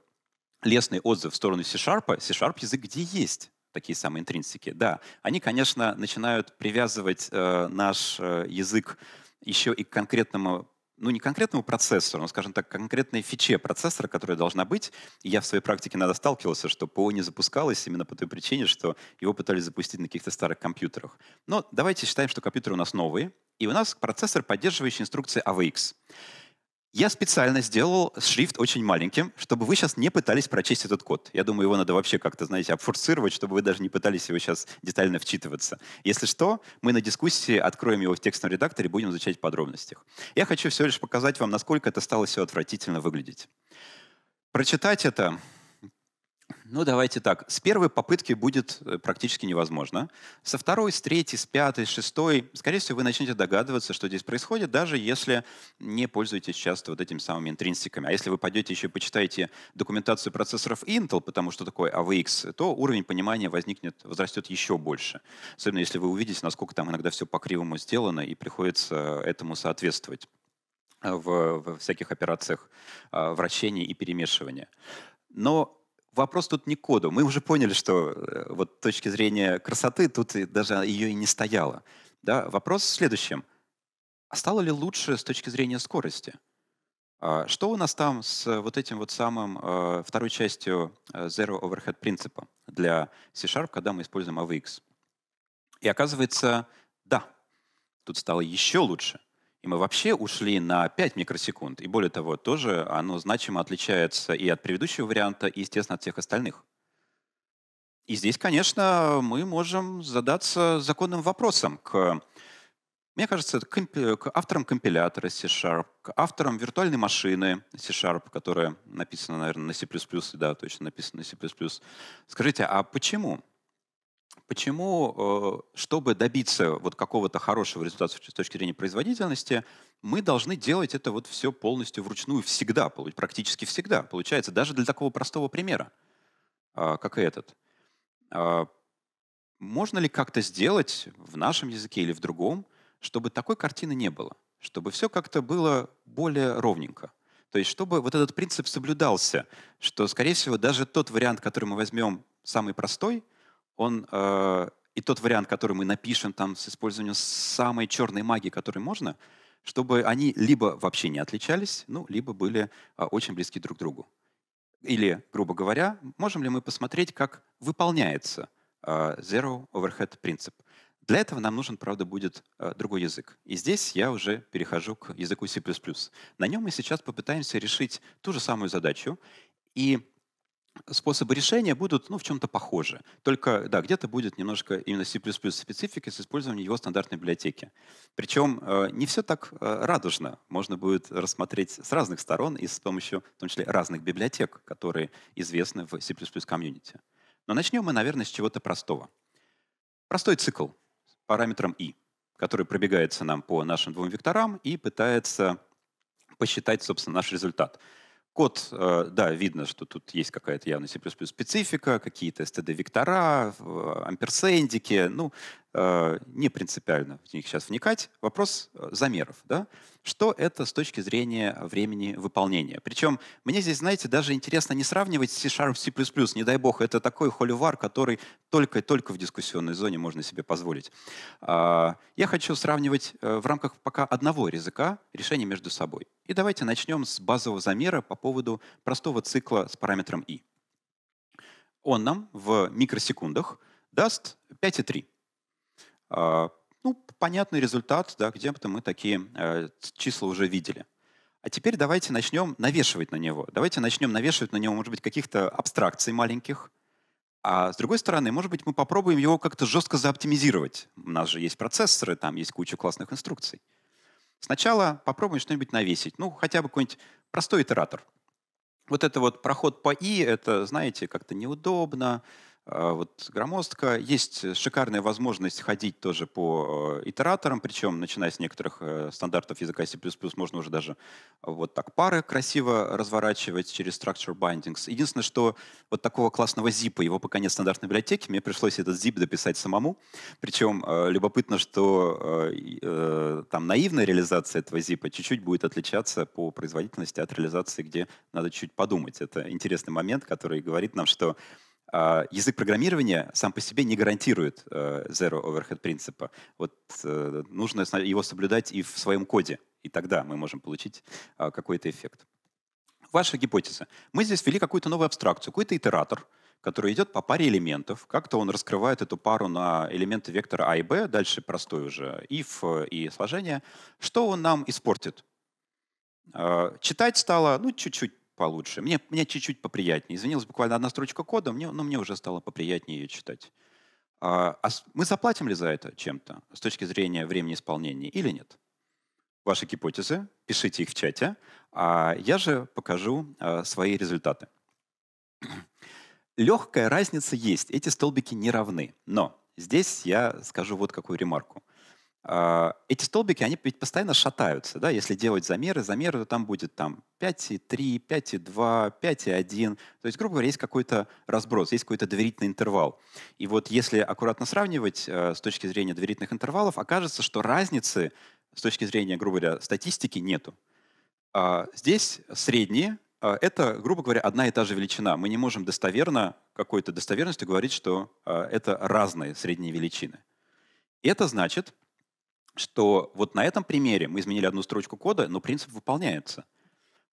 лестный отзыв в сторону C-Sharp, C-Sharp язык, где есть такие самые интринсики, да, они, конечно, начинают привязывать э, наш э, язык еще и к конкретному ну, не конкретному процессору, но, скажем так, конкретной фиче процессора, которая должна быть. И я в своей практике надо сталкивался, что ПО не запускалось именно по той причине, что его пытались запустить на каких-то старых компьютерах. Но давайте считаем, что компьютеры у нас новые, и у нас процессор, поддерживающий инструкции AVX. Я специально сделал шрифт очень маленьким, чтобы вы сейчас не пытались прочесть этот код. Я думаю, его надо вообще как-то, знаете, обфорсировать, чтобы вы даже не пытались его сейчас детально вчитываться. Если что, мы на дискуссии откроем его в текстовом редакторе и будем изучать в подробностях. Я хочу всего лишь показать вам, насколько это стало все отвратительно выглядеть. Прочитать это ну, давайте так. С первой попытки будет э, практически невозможно. Со второй, с третьей, с пятой, с шестой, скорее всего, вы начнете догадываться, что здесь происходит, даже если не пользуетесь часто вот этими самыми интринсиками. А если вы пойдете еще почитаете документацию процессоров Intel, потому что такое AVX, а то уровень понимания возникнет, возрастет еще больше. Особенно если вы увидите, насколько там иногда все по-кривому сделано, и приходится э, этому соответствовать э, в, в всяких операциях вращения и перемешивания. Но вопрос тут не к коду. Мы уже поняли, что э, вот с точки зрения красоты тут даже ее и не стояло. Да? Вопрос в следующем. А стало ли лучше с точки зрения скорости? А что у нас там с э, вот этим вот самым э, второй частью Zero Overhead принципа для C-Sharp, когда мы используем AVX? И оказывается, да, тут стало еще лучше. И мы вообще ушли на 5 микросекунд. И более того, тоже оно значимо отличается и от предыдущего варианта, и, естественно, от всех остальных. И здесь, конечно, мы можем задаться законным вопросом к, мне кажется, к авторам компилятора C-Sharp, к авторам виртуальной машины C-Sharp, которая написана, наверное, на C++, да, точно написана на C++. Скажите, а почему? почему, э, чтобы добиться вот какого-то хорошего результата с точки зрения производительности, мы должны делать это вот все полностью вручную всегда, практически всегда, получается, даже для такого простого примера, а, как и этот. А, можно ли как-то сделать в нашем языке или в другом, чтобы такой картины не было, чтобы все как-то было более ровненько? То есть чтобы вот этот принцип соблюдался, что, скорее всего, даже тот вариант, который мы возьмем самый простой — он э, и тот вариант, который мы напишем там с использованием самой черной магии, которой можно, чтобы они либо вообще не отличались, ну, либо были э, очень близки друг к другу. Или, грубо говоря, можем ли мы посмотреть, как выполняется э, Zero Overhead принцип. Для этого нам нужен, правда, будет э, другой язык. И здесь я уже перехожу к языку C++. На нем мы сейчас попытаемся решить ту же самую задачу. И способы решения будут ну, в чем-то похожи. Только да, где-то будет немножко именно C++ специфика с использованием его стандартной библиотеки. Причем э, не все так э, радужно. Можно будет рассмотреть с разных сторон и с помощью, в том числе, разных библиотек, которые известны в C++ комьюнити. Но начнем мы, наверное, с чего-то простого. Простой цикл с параметром i, который пробегается нам по нашим двум векторам и пытается посчитать, собственно, наш результат. Код, э, да, видно, что тут есть какая-то явно C++ специфика, какие-то std-вектора, э, амперсендики. Ну, Э, не принципиально в них сейчас вникать. Вопрос э, замеров. Да? Что это с точки зрения времени выполнения? Причем мне здесь, знаете, даже интересно не сравнивать C-Sharp C++. Не дай бог, это такой холивар, который только-только в дискуссионной зоне можно себе позволить. А, я хочу сравнивать э, в рамках пока одного языка решение между собой. И давайте начнем с базового замера по поводу простого цикла с параметром i. Он нам в микросекундах даст 5,3. А, ну, понятный результат, да, где-то мы такие э, числа уже видели. А теперь давайте начнем навешивать на него. Давайте начнем навешивать на него, может быть, каких-то абстракций маленьких. А с другой стороны, может быть, мы попробуем его как-то жестко заоптимизировать. У нас же есть процессоры, там есть куча классных инструкций. Сначала попробуем что-нибудь навесить. Ну, хотя бы какой-нибудь простой итератор. Вот это вот проход по «и» — это, знаете, как-то неудобно. А, вот громоздко. Есть э, шикарная возможность ходить тоже по э, итераторам, причем начиная с некоторых э, стандартов языка C++, можно уже даже вот так пары красиво разворачивать через structure bindings. Единственное, что вот такого классного zip, его пока нет в стандартной библиотеке, мне пришлось этот zip дописать самому. Причем любопытно, что там наивная реализация этого zip чуть-чуть будет отличаться по производительности от реализации, где надо чуть подумать. Это интересный момент, который говорит нам, что а, язык программирования сам по себе не гарантирует э, zero overhead принципа. Вот э, нужно его соблюдать и в своем коде, и тогда мы можем получить а, какой-то эффект. Ваша гипотеза. Мы здесь ввели какую-то новую абстракцию, какой-то итератор, который идет по паре элементов. Как-то он раскрывает эту пару на элементы вектора А и Б, дальше простой уже if и сложение. Что он нам испортит? А, читать стало, ну, чуть-чуть получше. Мне, мне чуть-чуть поприятнее. Извинилась буквально одна строчка кода, мне, но мне уже стало поприятнее ее читать. А, а мы заплатим ли за это чем-то с точки зрения времени исполнения или нет? Ваши гипотезы, пишите их в чате, а я же покажу а, свои результаты. Легкая разница есть, эти столбики не равны, но здесь я скажу вот какую ремарку. А, эти столбики, они ведь постоянно шатаются. Да? Если делать замеры, замеры, то там будет там 5,3, 5,2, 5,1. То есть, грубо говоря, есть какой-то разброс, есть какой-то доверительный интервал. И вот если аккуратно сравнивать э, с точки зрения доверительных интервалов, окажется, что разницы с точки зрения, грубо говоря, статистики нету. А здесь средние, а это, грубо говоря, одна и та же величина. Мы не можем достоверно, какой-то достоверностью говорить, что это разные средние величины. Это значит, что вот на этом примере мы изменили одну строчку кода, но принцип выполняется.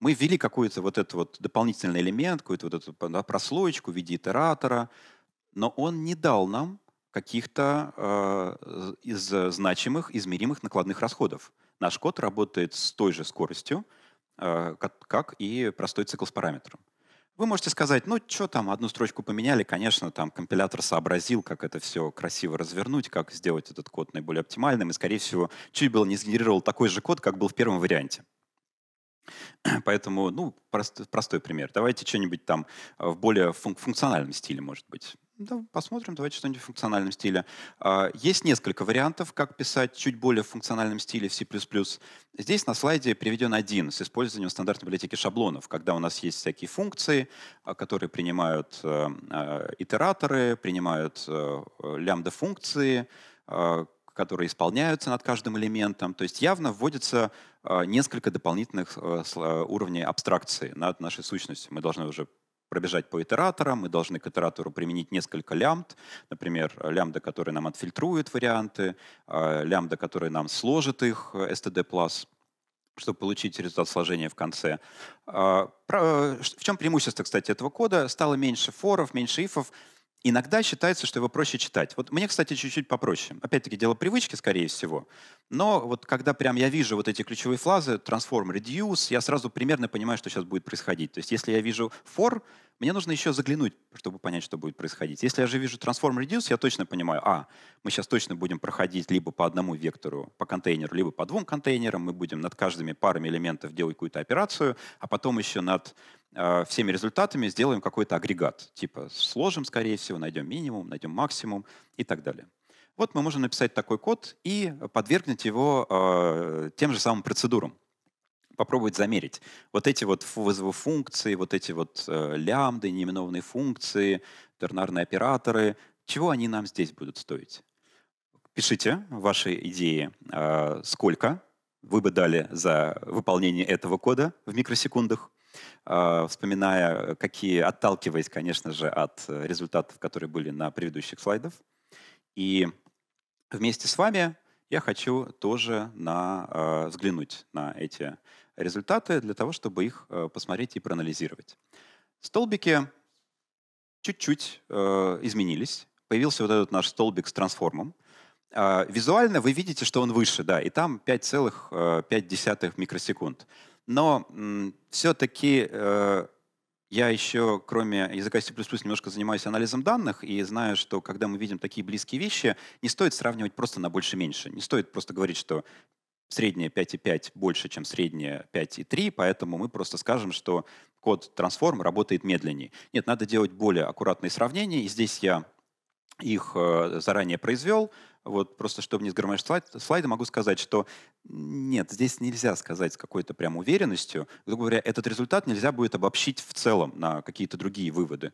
Мы ввели какой-то вот этот вот дополнительный элемент, какую-то вот эту да, прослоечку в виде итератора, но он не дал нам каких-то э, из значимых, измеримых накладных расходов. Наш код работает с той же скоростью, э, как, как и простой цикл с параметром. Вы можете сказать, ну что там, одну строчку поменяли, конечно, там компилятор сообразил, как это все красиво развернуть, как сделать этот код наиболее оптимальным, и, скорее всего, чуть было не сгенерировал такой же код, как был в первом варианте. (clears throat) Поэтому, ну, прост, простой пример. Давайте что-нибудь там э, в более функциональном стиле, может быть. Да, посмотрим, давайте что-нибудь в функциональном стиле. А, есть несколько вариантов, как писать чуть более в функциональном стиле в C++. Здесь на слайде приведен один с использованием стандартной библиотеки шаблонов, когда у нас есть всякие функции, а, которые принимают э, а, итераторы, принимают э, лямбда-функции, которые исполняются над каждым элементом. То есть явно вводится несколько дополнительных э, уровней абстракции над нашей сущностью. Мы должны уже пробежать по итераторам, мы должны к итератору применить несколько лямбд, например, лямбда, которая нам отфильтрует варианты, а, лямбда, которая нам сложит их, э, std+, чтобы получить результат сложения в конце. А, э, в чем преимущество, кстати, этого кода? Стало меньше форов, меньше ифов, Иногда считается, что его проще читать. Вот мне, кстати, чуть-чуть попроще. Опять-таки, дело привычки, скорее всего. Но вот когда прям я вижу вот эти ключевые фразы transform, reduce, я сразу примерно понимаю, что сейчас будет происходить. То есть если я вижу for, мне нужно еще заглянуть, чтобы понять, что будет происходить. Если я же вижу transform reduce, я точно понимаю, а, мы сейчас точно будем проходить либо по одному вектору, по контейнеру, либо по двум контейнерам, мы будем над каждыми парами элементов делать какую-то операцию, а потом еще над э, всеми результатами сделаем какой-то агрегат. Типа сложим, скорее всего, найдем минимум, найдем максимум и так далее. Вот мы можем написать такой код и подвергнуть его э, тем же самым процедурам, попробовать замерить. Вот эти вот вызовы функции, вот эти вот э, лямбды, неименованные функции, тернарные операторы, чего они нам здесь будут стоить? Пишите ваши идеи, э, сколько вы бы дали за выполнение этого кода в микросекундах, э, вспоминая, какие, отталкиваясь, конечно же, от э, результатов, которые были на предыдущих слайдах. И вместе с вами я хочу тоже на, э, взглянуть на эти результаты для того, чтобы их э, посмотреть и проанализировать. Столбики чуть-чуть э, изменились. Появился вот этот наш столбик с трансформом. Э, визуально вы видите, что он выше, да, и там 5,5 э, микросекунд. Но все-таки э, я еще, кроме языка C++, немножко занимаюсь анализом данных и знаю, что когда мы видим такие близкие вещи, не стоит сравнивать просто на больше-меньше. Не стоит просто говорить, что среднее 5,5 больше, чем среднее 5,3, поэтому мы просто скажем, что код трансформ работает медленнее. Нет, надо делать более аккуратные сравнения, и здесь я их э, заранее произвел, вот просто, чтобы не сгромать слайд, слайды, могу сказать, что нет, здесь нельзя сказать с какой-то прям уверенностью. Грубо говоря, этот результат нельзя будет обобщить в целом на какие-то другие выводы.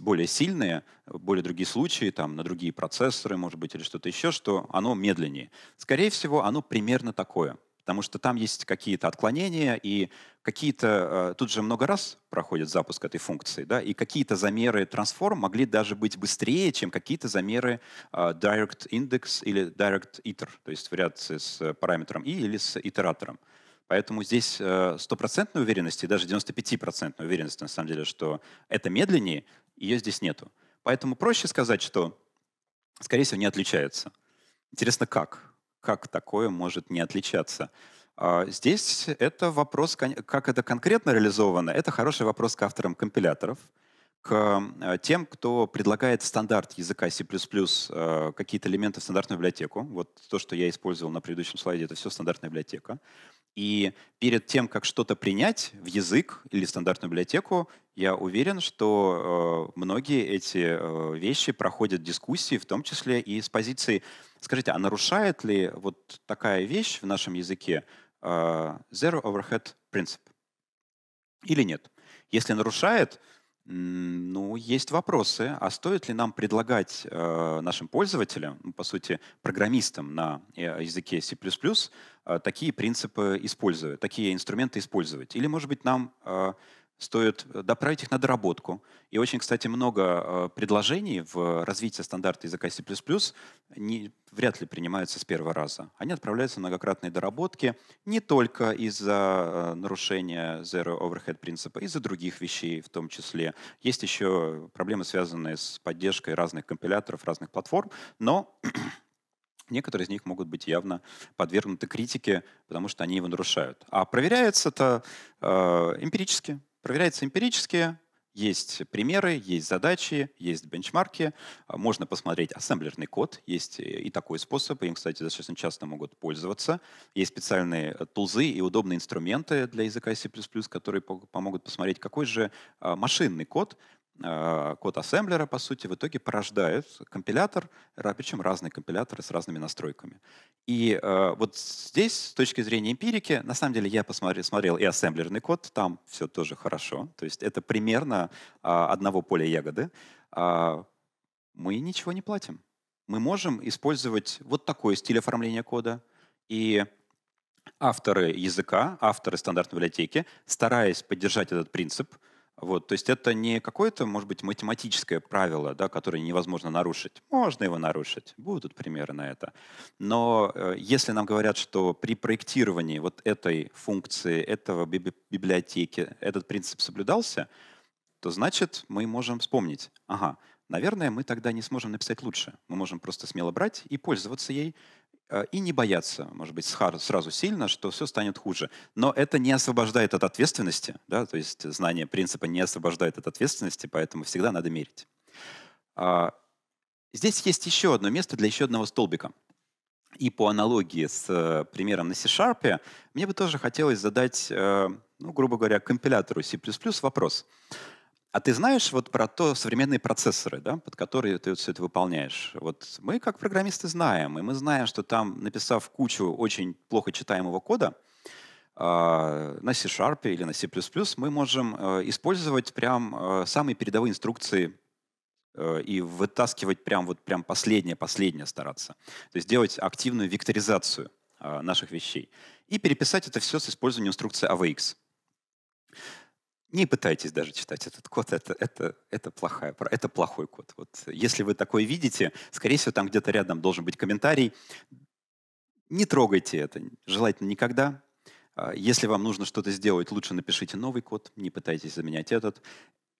Более сильные, более другие случаи, там, на другие процессоры, может быть, или что-то еще, что оно медленнее. Скорее всего, оно примерно такое потому что там есть какие-то отклонения и какие-то... Э, тут же много раз проходит запуск этой функции, да, и какие-то замеры transform могли даже быть быстрее, чем какие-то замеры э, direct index или direct iter, то есть вариации с параметром i или с итератором. Поэтому здесь э, стопроцентной уверенности, даже 95% уверенности, на самом деле, что это медленнее, ее здесь нету. Поэтому проще сказать, что, скорее всего, не отличается. Интересно, как? как такое может не отличаться? А, здесь это вопрос, как это конкретно реализовано, это хороший вопрос к авторам компиляторов, к а, тем, кто предлагает стандарт языка C++, а, какие-то элементы в стандартную библиотеку. Вот то, что я использовал на предыдущем слайде, это все стандартная библиотека. И перед тем, как что-то принять в язык или стандартную библиотеку, я уверен, что э, многие эти э, вещи проходят дискуссии, в том числе и с позиции, скажите, а нарушает ли вот такая вещь в нашем языке э, zero overhead принцип или нет? Если нарушает, ну, есть вопросы. А стоит ли нам предлагать э, нашим пользователям, ну, по сути, программистам на э, языке C++, э, такие принципы использовать, такие инструменты использовать? Или, может быть, нам э, стоит э, доправить их на доработку. И очень, кстати, много э, предложений в э, развитии стандарта языка C++ не, вряд ли принимаются с первого раза. Они отправляются в многократные доработки не только из-за нарушения Zero Overhead принципа, из-за других вещей в том числе. Есть еще проблемы, связанные с поддержкой разных компиляторов, разных платформ, но (clears throat) Некоторые из них могут быть явно подвергнуты критике, потому что они его нарушают. А проверяется это э, эмпирически, Проверяется эмпирически, есть примеры, есть задачи, есть бенчмарки. А, можно посмотреть ассемблерный код. Есть э, и такой способ. Им, кстати, достаточно часто могут пользоваться. Есть специальные э, тулзы и удобные инструменты для языка C++, которые помогут посмотреть, какой же а, машинный код а, код ассемблера, по сути, в итоге порождает компилятор, причем разные компиляторы с разными настройками. И э, вот здесь, с точки зрения эмпирики, на самом деле я посмотрел, смотрел и ассемблерный код, там все тоже хорошо. То есть это примерно э, одного поля ягоды. Э, мы ничего не платим. Мы можем использовать вот такой стиль оформления кода. И авторы языка, авторы стандартной библиотеки, стараясь поддержать этот принцип, вот, то есть это не какое-то, может быть, математическое правило, да, которое невозможно нарушить. Можно его нарушить, будут примеры на это. Но э, если нам говорят, что при проектировании вот этой функции, этого библиотеки, этот принцип соблюдался, то значит мы можем вспомнить, ага, наверное, мы тогда не сможем написать лучше. Мы можем просто смело брать и пользоваться ей, Э, и не бояться, может быть, сразу сильно, что все станет хуже. Но это не освобождает от ответственности, да, то есть знание принципа не освобождает от ответственности, поэтому всегда надо мерить. А, здесь есть еще одно место для еще одного столбика. И по аналогии с э, примером на C-Sharp, мне бы тоже хотелось задать, э, ну, грубо говоря, компилятору C++ вопрос. А ты знаешь вот про то современные процессоры, да, под которые ты вот все это выполняешь? Вот мы как программисты знаем, и мы знаем, что там, написав кучу очень плохо читаемого кода, а, на C-Sharp или на C++ мы можем э, использовать прям э, самые передовые инструкции э, и вытаскивать прям вот прям последнее-последнее стараться. То есть делать активную векторизацию а, наших вещей. И переписать это все с использованием инструкции AVX не пытайтесь даже читать этот код, это, это, это, плохая, это плохой код. Вот, если вы такое видите, скорее всего, там где-то рядом должен быть комментарий. Не трогайте это, желательно никогда. А, если вам нужно что-то сделать, лучше напишите новый код, не пытайтесь заменять этот.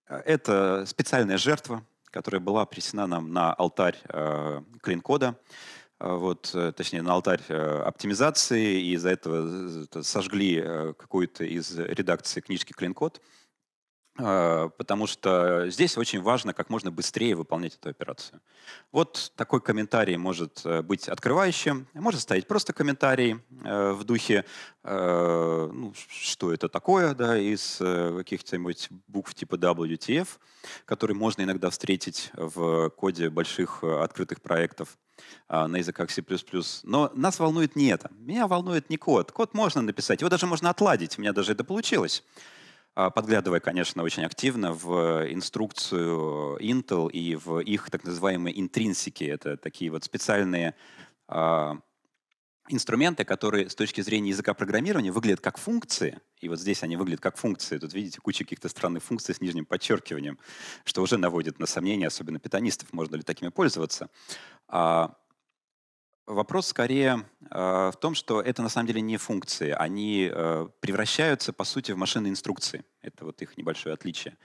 А, это специальная жертва, которая была принесена нам на алтарь а, э, клин-кода вот, точнее, на алтарь э, оптимизации, и из-за этого э, э, сожгли какую-то из редакции книжки Клинкод. А, потому что здесь очень важно как можно быстрее выполнять эту операцию. Вот такой комментарий может э, быть открывающим, может ставить просто комментарий э, в духе, э, ну, что это такое, да, из каких-нибудь букв типа WTF, который можно иногда встретить в коде больших открытых проектов а, на языках C++. Но нас волнует не это. Меня волнует не код. Код можно написать, его даже можно отладить. У меня даже это получилось. А, подглядывая, конечно, очень активно в инструкцию Intel и в их так называемые интринсики. Это такие вот специальные а, инструменты, которые с точки зрения языка программирования выглядят как функции, и вот здесь они выглядят как функции. Тут видите куча каких-то странных функций с нижним подчеркиванием, что уже наводит на сомнения, особенно питанистов, можно ли такими пользоваться. А, Вопрос скорее э, в том, что это на самом деле не функции. Они э, превращаются, по сути, в машины инструкции. Это вот их небольшое отличие.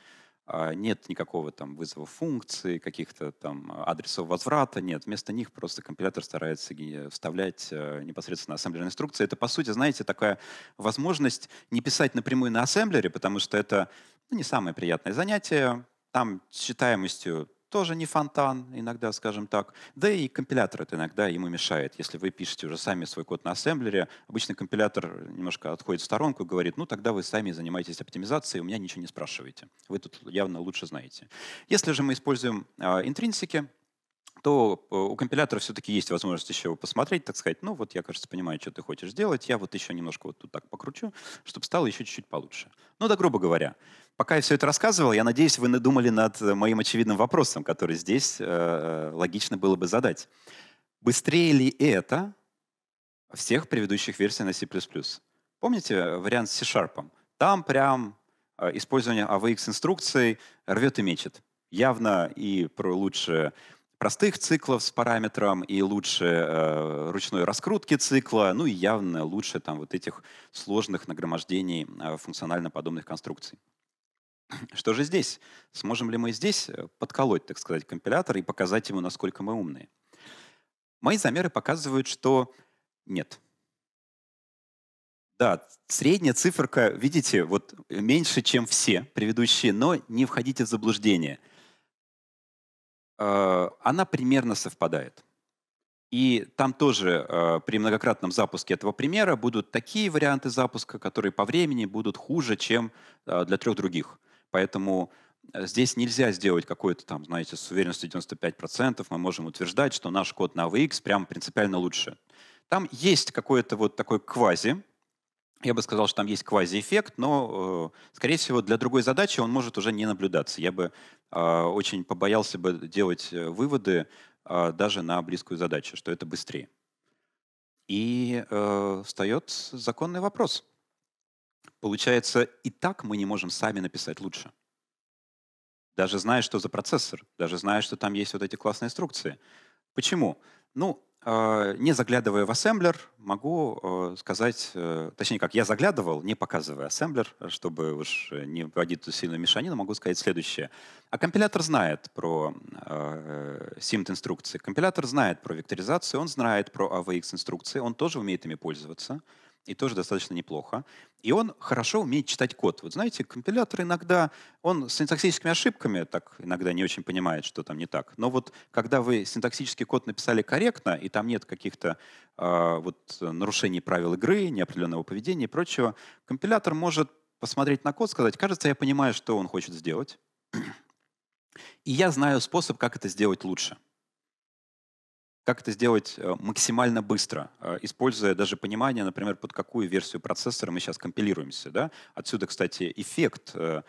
А, нет никакого там вызова функции, каких-то там адресов возврата, нет. Вместо них просто компилятор старается вставлять э, непосредственно ассемблерные инструкции. Это, по сути, знаете, такая возможность не писать напрямую на ассемблере, потому что это ну, не самое приятное занятие. Там с читаемостью тоже не фонтан, иногда, скажем так. Да и компилятор это иногда ему мешает. Если вы пишете уже сами свой код на ассемблере, обычно компилятор немножко отходит в сторонку и говорит, ну тогда вы сами занимаетесь оптимизацией, у меня ничего не спрашиваете. Вы тут явно лучше знаете. Если же мы используем э, интринсики, то э, у компилятора все-таки есть возможность еще посмотреть, так сказать, ну вот я, кажется, понимаю, что ты хочешь сделать, я вот еще немножко вот тут так покручу, чтобы стало еще чуть-чуть получше. Ну да, грубо говоря, пока я все это рассказывал, я надеюсь, вы надумали над э, моим очевидным вопросом, который здесь э, логично было бы задать. Быстрее ли это всех предыдущих версий на C++? Помните вариант с C-Sharp? Там прям э, использование AVX инструкций рвет и мечет. Явно и про лучше простых циклов с параметром, и лучше э, ручной раскрутки цикла, ну и явно лучше там вот этих сложных нагромождений э, функционально подобных конструкций. (clears throat) Что же здесь? Сможем ли мы здесь э, подколоть, так сказать, компилятор и показать ему, насколько мы умные? Мои замеры показывают, что нет. Да, средняя циферка, видите, вот э, меньше, чем все предыдущие, но не входите в заблуждение. Э, она примерно совпадает. И там тоже при многократном запуске этого примера будут такие варианты запуска, которые по времени будут хуже, чем для трех других. Поэтому э, здесь нельзя сделать какой-то там, знаете, с уверенностью 95%, мы можем утверждать, что наш код на VX прям принципиально лучше. Там есть какой-то вот такой квази, я бы сказал, что там есть квазиэффект, но, э, скорее всего, для другой задачи он может уже не наблюдаться. Я бы а, очень побоялся бы делать э, выводы а, даже на близкую задачу, что это быстрее. И э, встает законный вопрос. Получается, и так мы не можем сами написать лучше. Даже зная, что за процессор, даже зная, что там есть вот эти классные инструкции. Почему? Ну, а, не заглядывая в ассемблер, могу а, сказать, э, точнее как, я заглядывал, не показывая ассемблер, чтобы уж не вводить ту сильную мешанину, могу сказать следующее. А компилятор знает про а, э, симт-инструкции, компилятор знает про векторизацию, он знает про AVX-инструкции, он тоже умеет ими пользоваться и тоже достаточно неплохо. И он хорошо умеет читать код. Вот знаете, компилятор иногда, он с синтаксическими ошибками так иногда не очень понимает, что там не так. Но вот когда вы синтаксический код написали корректно, и там нет каких-то э, вот нарушений правил игры, неопределенного поведения и прочего, компилятор может посмотреть на код, сказать, кажется, я понимаю, что он хочет сделать, и я знаю способ, как это сделать лучше. Как это сделать э, максимально быстро, э, используя даже понимание, например, под какую версию процессора мы сейчас компилируемся. Да? Отсюда, кстати, эффект э,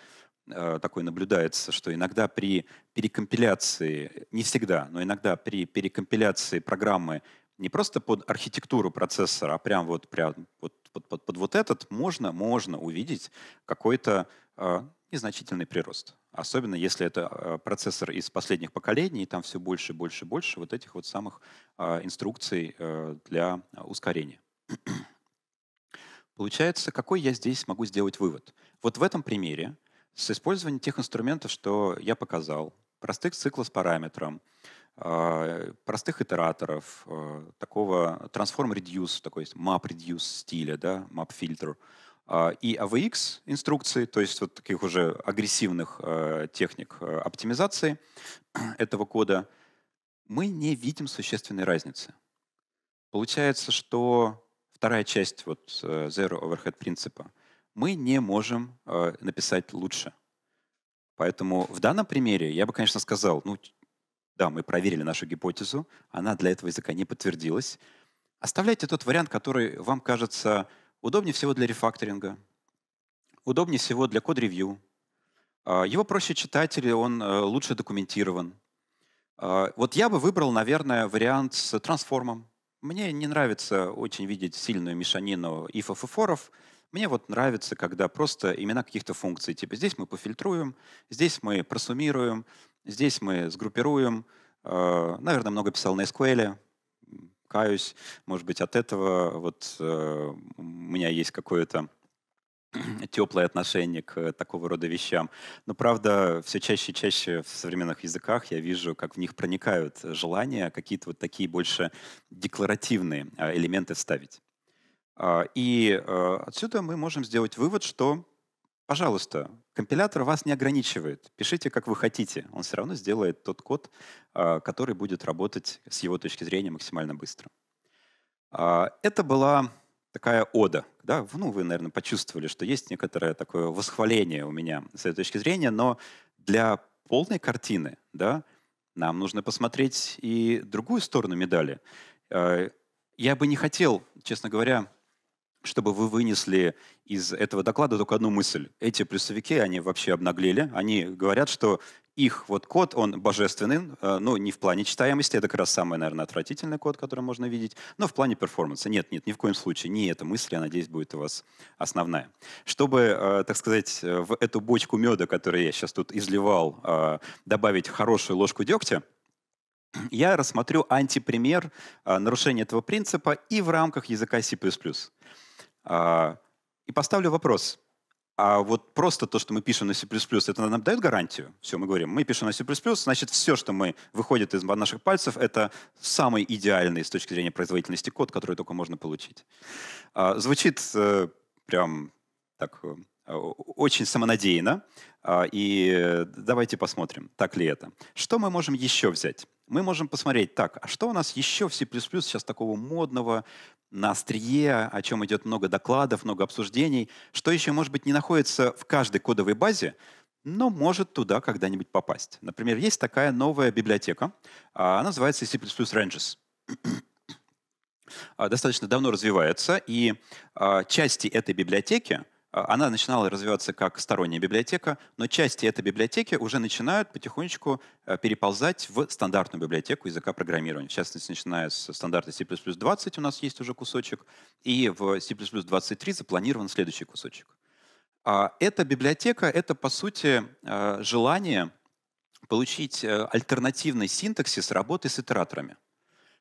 такой наблюдается, что иногда при перекомпиляции, не всегда, но иногда при перекомпиляции программы не просто под архитектуру процессора, а прям вот, прям вот под, под, под вот этот можно, можно увидеть какой-то э, незначительный прирост. Особенно если это э, процессор из последних поколений, и там все больше, больше, больше вот этих вот самых а, инструкций э, для ускорения. Получается, какой я здесь могу сделать вывод? Вот в этом примере с использованием тех инструментов, что я показал, простых циклов с параметром, а, простых итераторов, э, такого transform-reduce, такой map-reduce стиля, да, map filter а, и AVX инструкции, то есть вот таких уже агрессивных э, техник э, оптимизации (clears throat) этого кода, мы не видим существенной разницы. Получается, что вторая часть вот э, Zero Overhead принципа, мы не можем написать лучше. Поэтому в данном примере я бы, конечно, сказал, ну, да, мы проверили нашу гипотезу, она для этого языка не подтвердилась. Оставляйте тот вариант, который вам кажется Удобнее всего для рефакторинга, удобнее всего для код-ревью. А, его проще читать или он э, лучше документирован. А, вот я бы выбрал, наверное, вариант с трансформом. Мне не нравится очень видеть сильную мешанину ифов и форов. Мне вот нравится, когда просто имена каких-то функций. Типа здесь мы пофильтруем, здесь мы просуммируем, здесь мы сгруппируем. А, наверное, много писал на SQL, каюсь. Может быть, от этого вот э, у меня есть какое-то (clears throat) теплое отношение к э, такого рода вещам. Но правда, все чаще и чаще в современных языках я вижу, как в них проникают желания какие-то вот такие больше декларативные а, элементы вставить. А, и э, отсюда мы можем сделать вывод, что пожалуйста, компилятор вас не ограничивает. Пишите, как вы хотите. Он все равно сделает тот код, а, который будет работать с его точки зрения максимально быстро. А, это была такая ода. Да? Ну, вы, наверное, почувствовали, что есть некоторое такое восхваление у меня с этой точки зрения, но для полной картины да, нам нужно посмотреть и другую сторону медали. А, я бы не хотел, честно говоря, чтобы вы вынесли из этого доклада только одну мысль. Эти плюсовики, они вообще обнаглели. Они говорят, что их вот код, он божественный, э, но не в плане читаемости, это как раз самый, наверное, отвратительный код, который можно видеть, но в плане перформанса. Нет, нет, ни в коем случае. Не эта мысль, я надеюсь, будет у вас основная. Чтобы, э, так сказать, э, в эту бочку меда, которую я сейчас тут изливал, добавить хорошую ложку дегтя, (clears throat) я рассмотрю антипример нарушения этого принципа и в рамках языка C++. А, и поставлю вопрос. А вот просто то, что мы пишем на C++, это нам дает гарантию? Все, мы говорим, мы пишем на C++, значит, все, что мы выходит из наших пальцев, это самый идеальный с точки зрения производительности код, который только можно получить. А, звучит э, прям так э, очень самонадеянно. А, и э, давайте посмотрим, так ли это. Что мы можем еще взять? мы можем посмотреть, так, а что у нас еще в C++ сейчас такого модного, на острие, о чем идет много докладов, много обсуждений, что еще, может быть, не находится в каждой кодовой базе, но может туда когда-нибудь попасть. Например, есть такая новая библиотека, а она называется C++ Ranges. (clears throat) А, достаточно давно развивается, и а, части этой библиотеки а, она начинала развиваться как сторонняя библиотека, но части этой библиотеки уже начинают потихонечку э, переползать в стандартную библиотеку языка программирования. В частности, начиная с стандарта C++20 у нас есть уже кусочек, и в C++23 запланирован следующий кусочек. А, эта библиотека — это, по сути, э, желание получить э, альтернативный синтаксис работы с итераторами,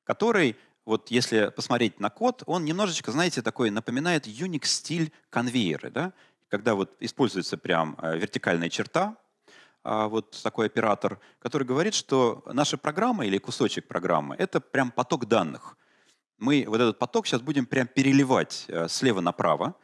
который вот если посмотреть на код, он немножечко, знаете, такой напоминает Unix стиль конвейеры, да? когда вот используется прям э, вертикальная черта, а, вот такой оператор, который говорит, что наша программа или кусочек программы — это прям поток данных. Мы вот этот поток сейчас будем прям переливать э, слева направо,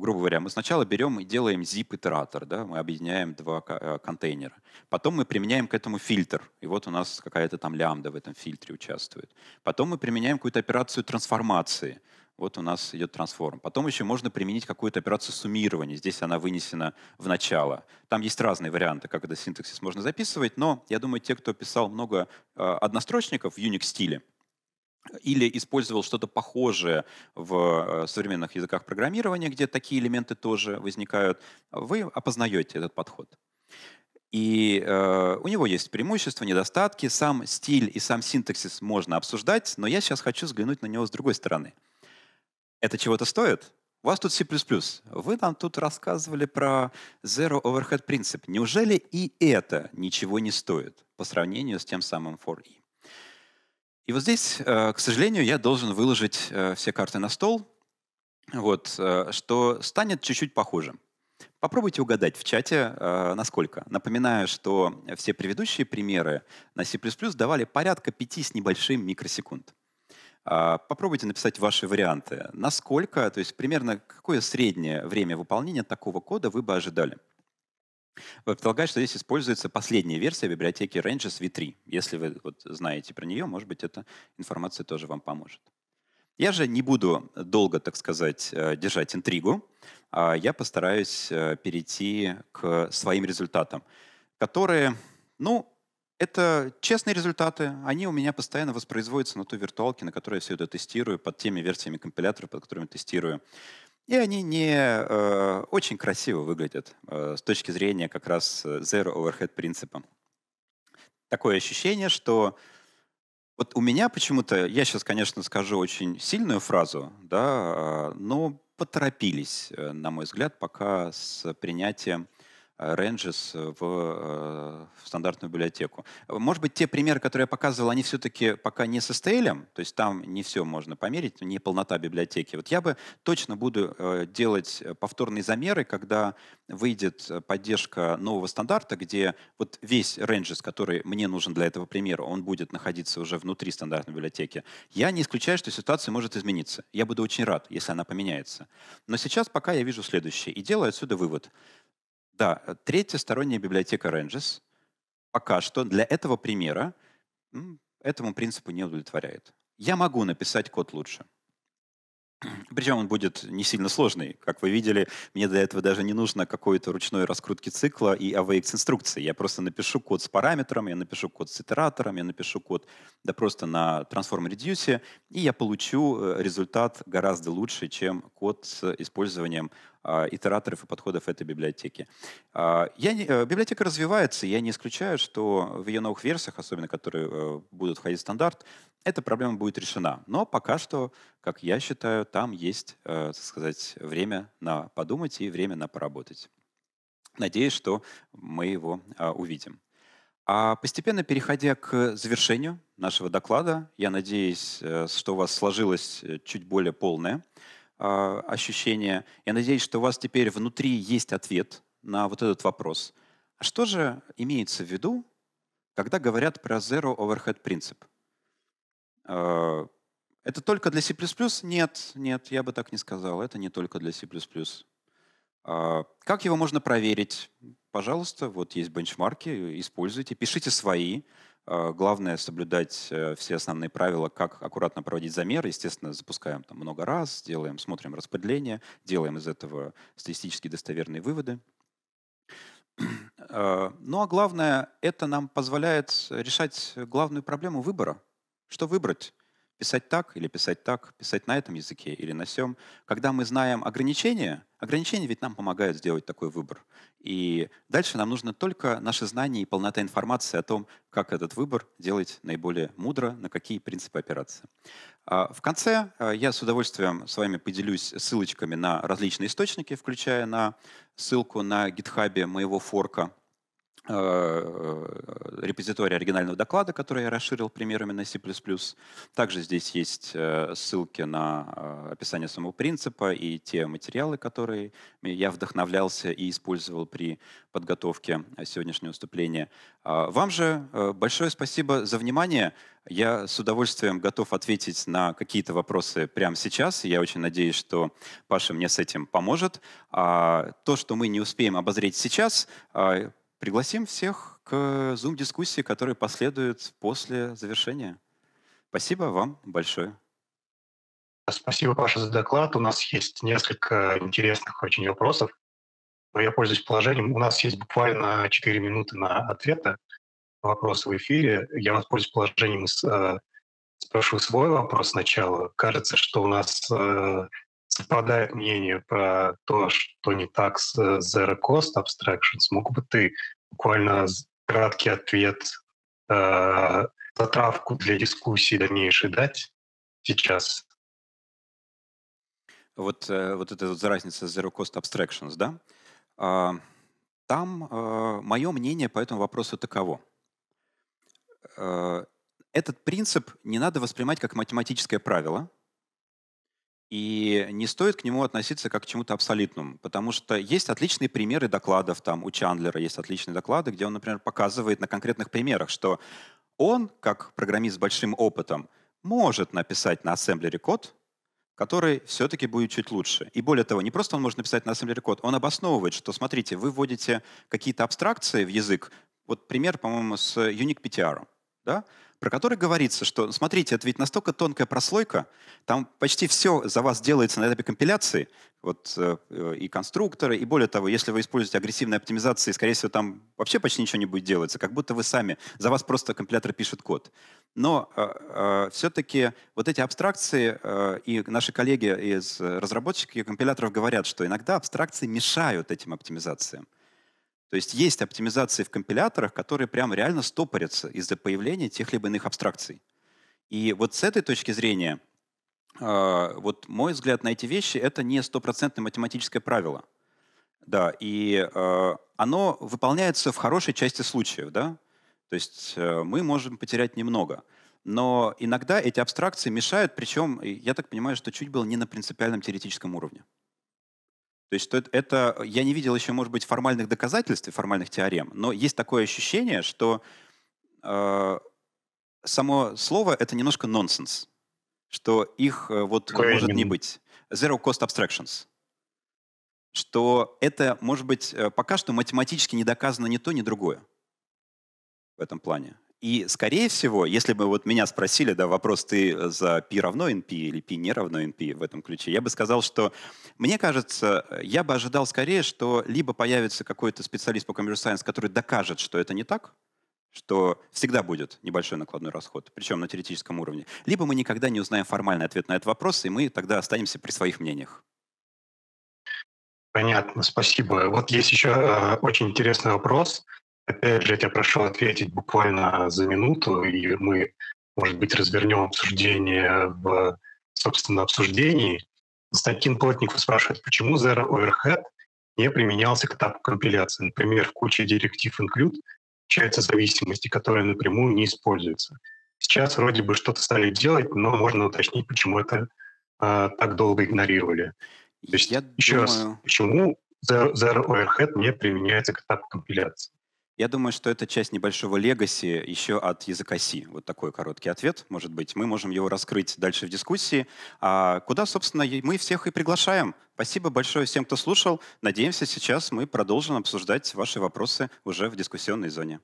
грубо говоря, мы сначала берем и делаем zip-итератор, да, мы объединяем два э, контейнера. Потом мы применяем к этому фильтр, и вот у нас какая-то там лямбда в этом фильтре участвует. Потом мы применяем какую-то операцию трансформации, вот у нас идет трансформ. Потом еще можно применить какую-то операцию суммирования. Здесь она вынесена в начало. Там есть разные варианты, как этот синтаксис можно записывать, но я думаю, те, кто писал много э, однострочников в Unix стиле, или использовал что-то похожее в э, современных языках программирования, где такие элементы тоже возникают, вы опознаете этот подход. И э, у него есть преимущества, недостатки, сам стиль и сам синтаксис можно обсуждать, но я сейчас хочу взглянуть на него с другой стороны. Это чего-то стоит? У вас тут C++. Вы нам тут рассказывали про Zero Overhead принцип. Неужели и это ничего не стоит по сравнению с тем самым for i? E? И вот здесь, э, к сожалению, я должен выложить э, все карты на стол, вот, э, что станет чуть-чуть похожим. Попробуйте угадать в чате, насколько. Напоминаю, что все предыдущие примеры на C++ давали порядка 5 с небольшим микросекунд. А, попробуйте написать ваши варианты. Насколько, то есть примерно какое среднее время выполнения такого кода вы бы ожидали. Вы Предполагаю, что здесь используется последняя версия библиотеки Ranges V3. Если вы вот знаете про нее, может быть, эта информация тоже вам поможет. Я же не буду долго, так сказать, э, держать интригу. А я постараюсь э, перейти к своим результатам, которые, ну, это честные результаты. Они у меня постоянно воспроизводятся на той виртуалке, на которой я все это тестирую, под теми версиями компиляторов, под которыми тестирую. И они не э, очень красиво выглядят э, с точки зрения как раз э, zero overhead принципа. Такое ощущение, что вот у меня почему-то, я сейчас, конечно, скажу очень сильную фразу, да, э, но поторопились, э, на мой взгляд, пока с принятием Э, ranges э, в, э, в стандартную библиотеку. Может быть, те примеры, которые я показывал, они все-таки пока не со стейлем, то есть там не все можно померить, не полнота библиотеки. Вот я бы точно буду делать повторные замеры, когда выйдет поддержка нового стандарта, где вот весь ranges, который мне нужен для этого примера, он будет находиться уже внутри стандартной библиотеки. Я не исключаю, что ситуация может измениться. Я буду очень рад, если она поменяется. Но сейчас пока я вижу следующее. И делаю отсюда вывод. Да, э, третья сторонняя библиотека Ranges пока что для этого примера этому принципу не удовлетворяет. Я могу написать код лучше. (clears throat) Причем он будет не сильно сложный. Как вы видели, мне для этого даже не нужно какой-то ручной раскрутки цикла и AVX инструкции. Я просто напишу код с параметром, я напишу код с итератором, я напишу код да просто на Transform Reduce, и я получу э, результат гораздо лучше, чем код с использованием а, итераторов и подходов этой библиотеки. А, я не, э, библиотека развивается, я не исключаю, что в ее новых версиях, особенно которые э, будут входить в стандарт, эта проблема будет решена. Но пока что, как я считаю, там есть, э, так сказать, время на подумать и время на поработать. Надеюсь, что мы его а, увидим. А постепенно переходя к завершению нашего доклада, я надеюсь, что у вас сложилось чуть более полное э, ощущения. Я надеюсь, что у вас теперь внутри есть ответ на вот этот вопрос. А что же имеется в виду, когда говорят про Zero Overhead принцип? А, это только для C++? Нет, нет, я бы так не сказал. Это не только для C++. А, как его можно проверить? Пожалуйста, вот есть бенчмарки, используйте, пишите свои. А, главное соблюдать э, все основные правила, как аккуратно проводить замер, Естественно, запускаем там много раз, делаем, смотрим распределение, делаем из этого статистически достоверные выводы. (clears throat) А, ну а главное, это нам позволяет решать главную проблему выбора. Что выбрать? писать так или писать так, писать на этом языке или на сём. Когда мы знаем ограничения, ограничения ведь нам помогают сделать такой выбор. И дальше нам нужно только наши знания и полнота информации о том, как этот выбор делать наиболее мудро, на какие принципы опираться. А, в конце а, я с удовольствием с вами поделюсь ссылочками на различные источники, включая на ссылку на гитхабе моего форка, Э, э, репозиторий оригинального доклада, который я расширил примерами на C++. Также здесь есть э, ссылки на описание самого принципа и те материалы, которые я вдохновлялся и использовал при подготовке сегодняшнего выступления. А, вам же большое спасибо за внимание. Я с удовольствием готов ответить на какие-то вопросы прямо сейчас. Я очень надеюсь, что Паша мне с этим поможет. А то, что мы не успеем обозреть сейчас, а, Пригласим всех к Zoom-дискуссии, которая последует после завершения. Спасибо вам большое. Спасибо, Паша, за доклад. У нас есть несколько интересных очень вопросов. Но я пользуюсь положением. У нас есть буквально 4 минуты на ответы на вопросы в эфире. Я воспользуюсь положением и э, спрошу свой вопрос сначала. Кажется, что у нас э, совпадает мнение про то, что не так с э, Zero Cost Abstractions. Мог бы ты буквально краткий ответ, э, затравку для дискуссии дальнейшей дать сейчас? Вот, э, вот эта вот разница Zero Cost Abstractions, да? А, там э, мое мнение по этому вопросу таково. Э, этот принцип не надо воспринимать как математическое правило, и не стоит к нему относиться как к чему-то абсолютному, потому что есть отличные примеры докладов, там у Чандлера есть отличные доклады, где он, например, показывает на конкретных примерах, что он, как программист с большим опытом, может написать на ассемблере код, который все-таки будет чуть лучше. И более того, не просто он может написать на ассемблере код, он обосновывает, что, смотрите, вы вводите какие-то абстракции в язык. Вот пример, по-моему, с Unique PTR да, про который говорится, что, смотрите, это ведь настолько тонкая прослойка, там почти все за вас делается на этапе компиляции, вот э, и конструкторы, и более того, если вы используете агрессивные оптимизации, скорее всего, там вообще почти ничего не будет делаться, как будто вы сами, за вас просто компилятор пишет код. Но э, э, все-таки вот эти абстракции, э, и наши коллеги из э, разработчиков и компиляторов говорят, что иногда абстракции мешают этим оптимизациям. То есть есть оптимизации в компиляторах, которые прям реально стопорятся из-за появления тех либо иных абстракций. И вот с этой точки зрения, а, вот мой взгляд на эти вещи — это не стопроцентное математическое правило. Да, и а, оно выполняется в хорошей части случаев, да? То есть э, мы можем потерять немного. Но иногда эти абстракции мешают, причем, я так понимаю, что чуть было не на принципиальном теоретическом уровне. То есть что это, это, я не видел еще, может быть, формальных доказательств и формальных теорем, но есть такое ощущение, что э, само слово — это немножко нонсенс, что их э, вот Такое может не... не быть. Zero cost abstractions. Что это, может быть, э, пока что математически не доказано ни то, ни другое в этом плане. И, скорее всего, если бы вот меня спросили, да, вопрос, ты э, за π равно np или π не равно np в этом ключе, я бы сказал, что мне кажется, э, я бы ожидал скорее, что либо появится какой-то специалист по computer science, который докажет, что это не так, что всегда будет небольшой накладной расход, причем на теоретическом уровне. Либо мы никогда не узнаем формальный ответ на этот вопрос, и мы тогда останемся при своих мнениях. Понятно, спасибо. Вот есть еще э, очень интересный вопрос. Опять же, я тебя прошу ответить буквально за минуту, и мы, может быть, развернем обсуждение в, собственно, обсуждении. Константин Плотников спрашивает, почему Zero Overhead не применялся к этапу компиляции? Например, в куче директив include включаются зависимости, которые напрямую не используются. Сейчас вроде бы что-то стали делать, но можно уточнить, почему это э, так долго игнорировали. То есть, Я еще думаю... раз, почему Zero Overhead не применяется к этапу компиляции? Я думаю, что это часть небольшого легаси еще от языка C. Вот такой короткий ответ, может быть. Мы можем его раскрыть дальше в дискуссии, А куда, собственно, мы всех и приглашаем. Спасибо большое всем, кто слушал. Надеемся, сейчас мы продолжим обсуждать ваши вопросы уже в дискуссионной зоне.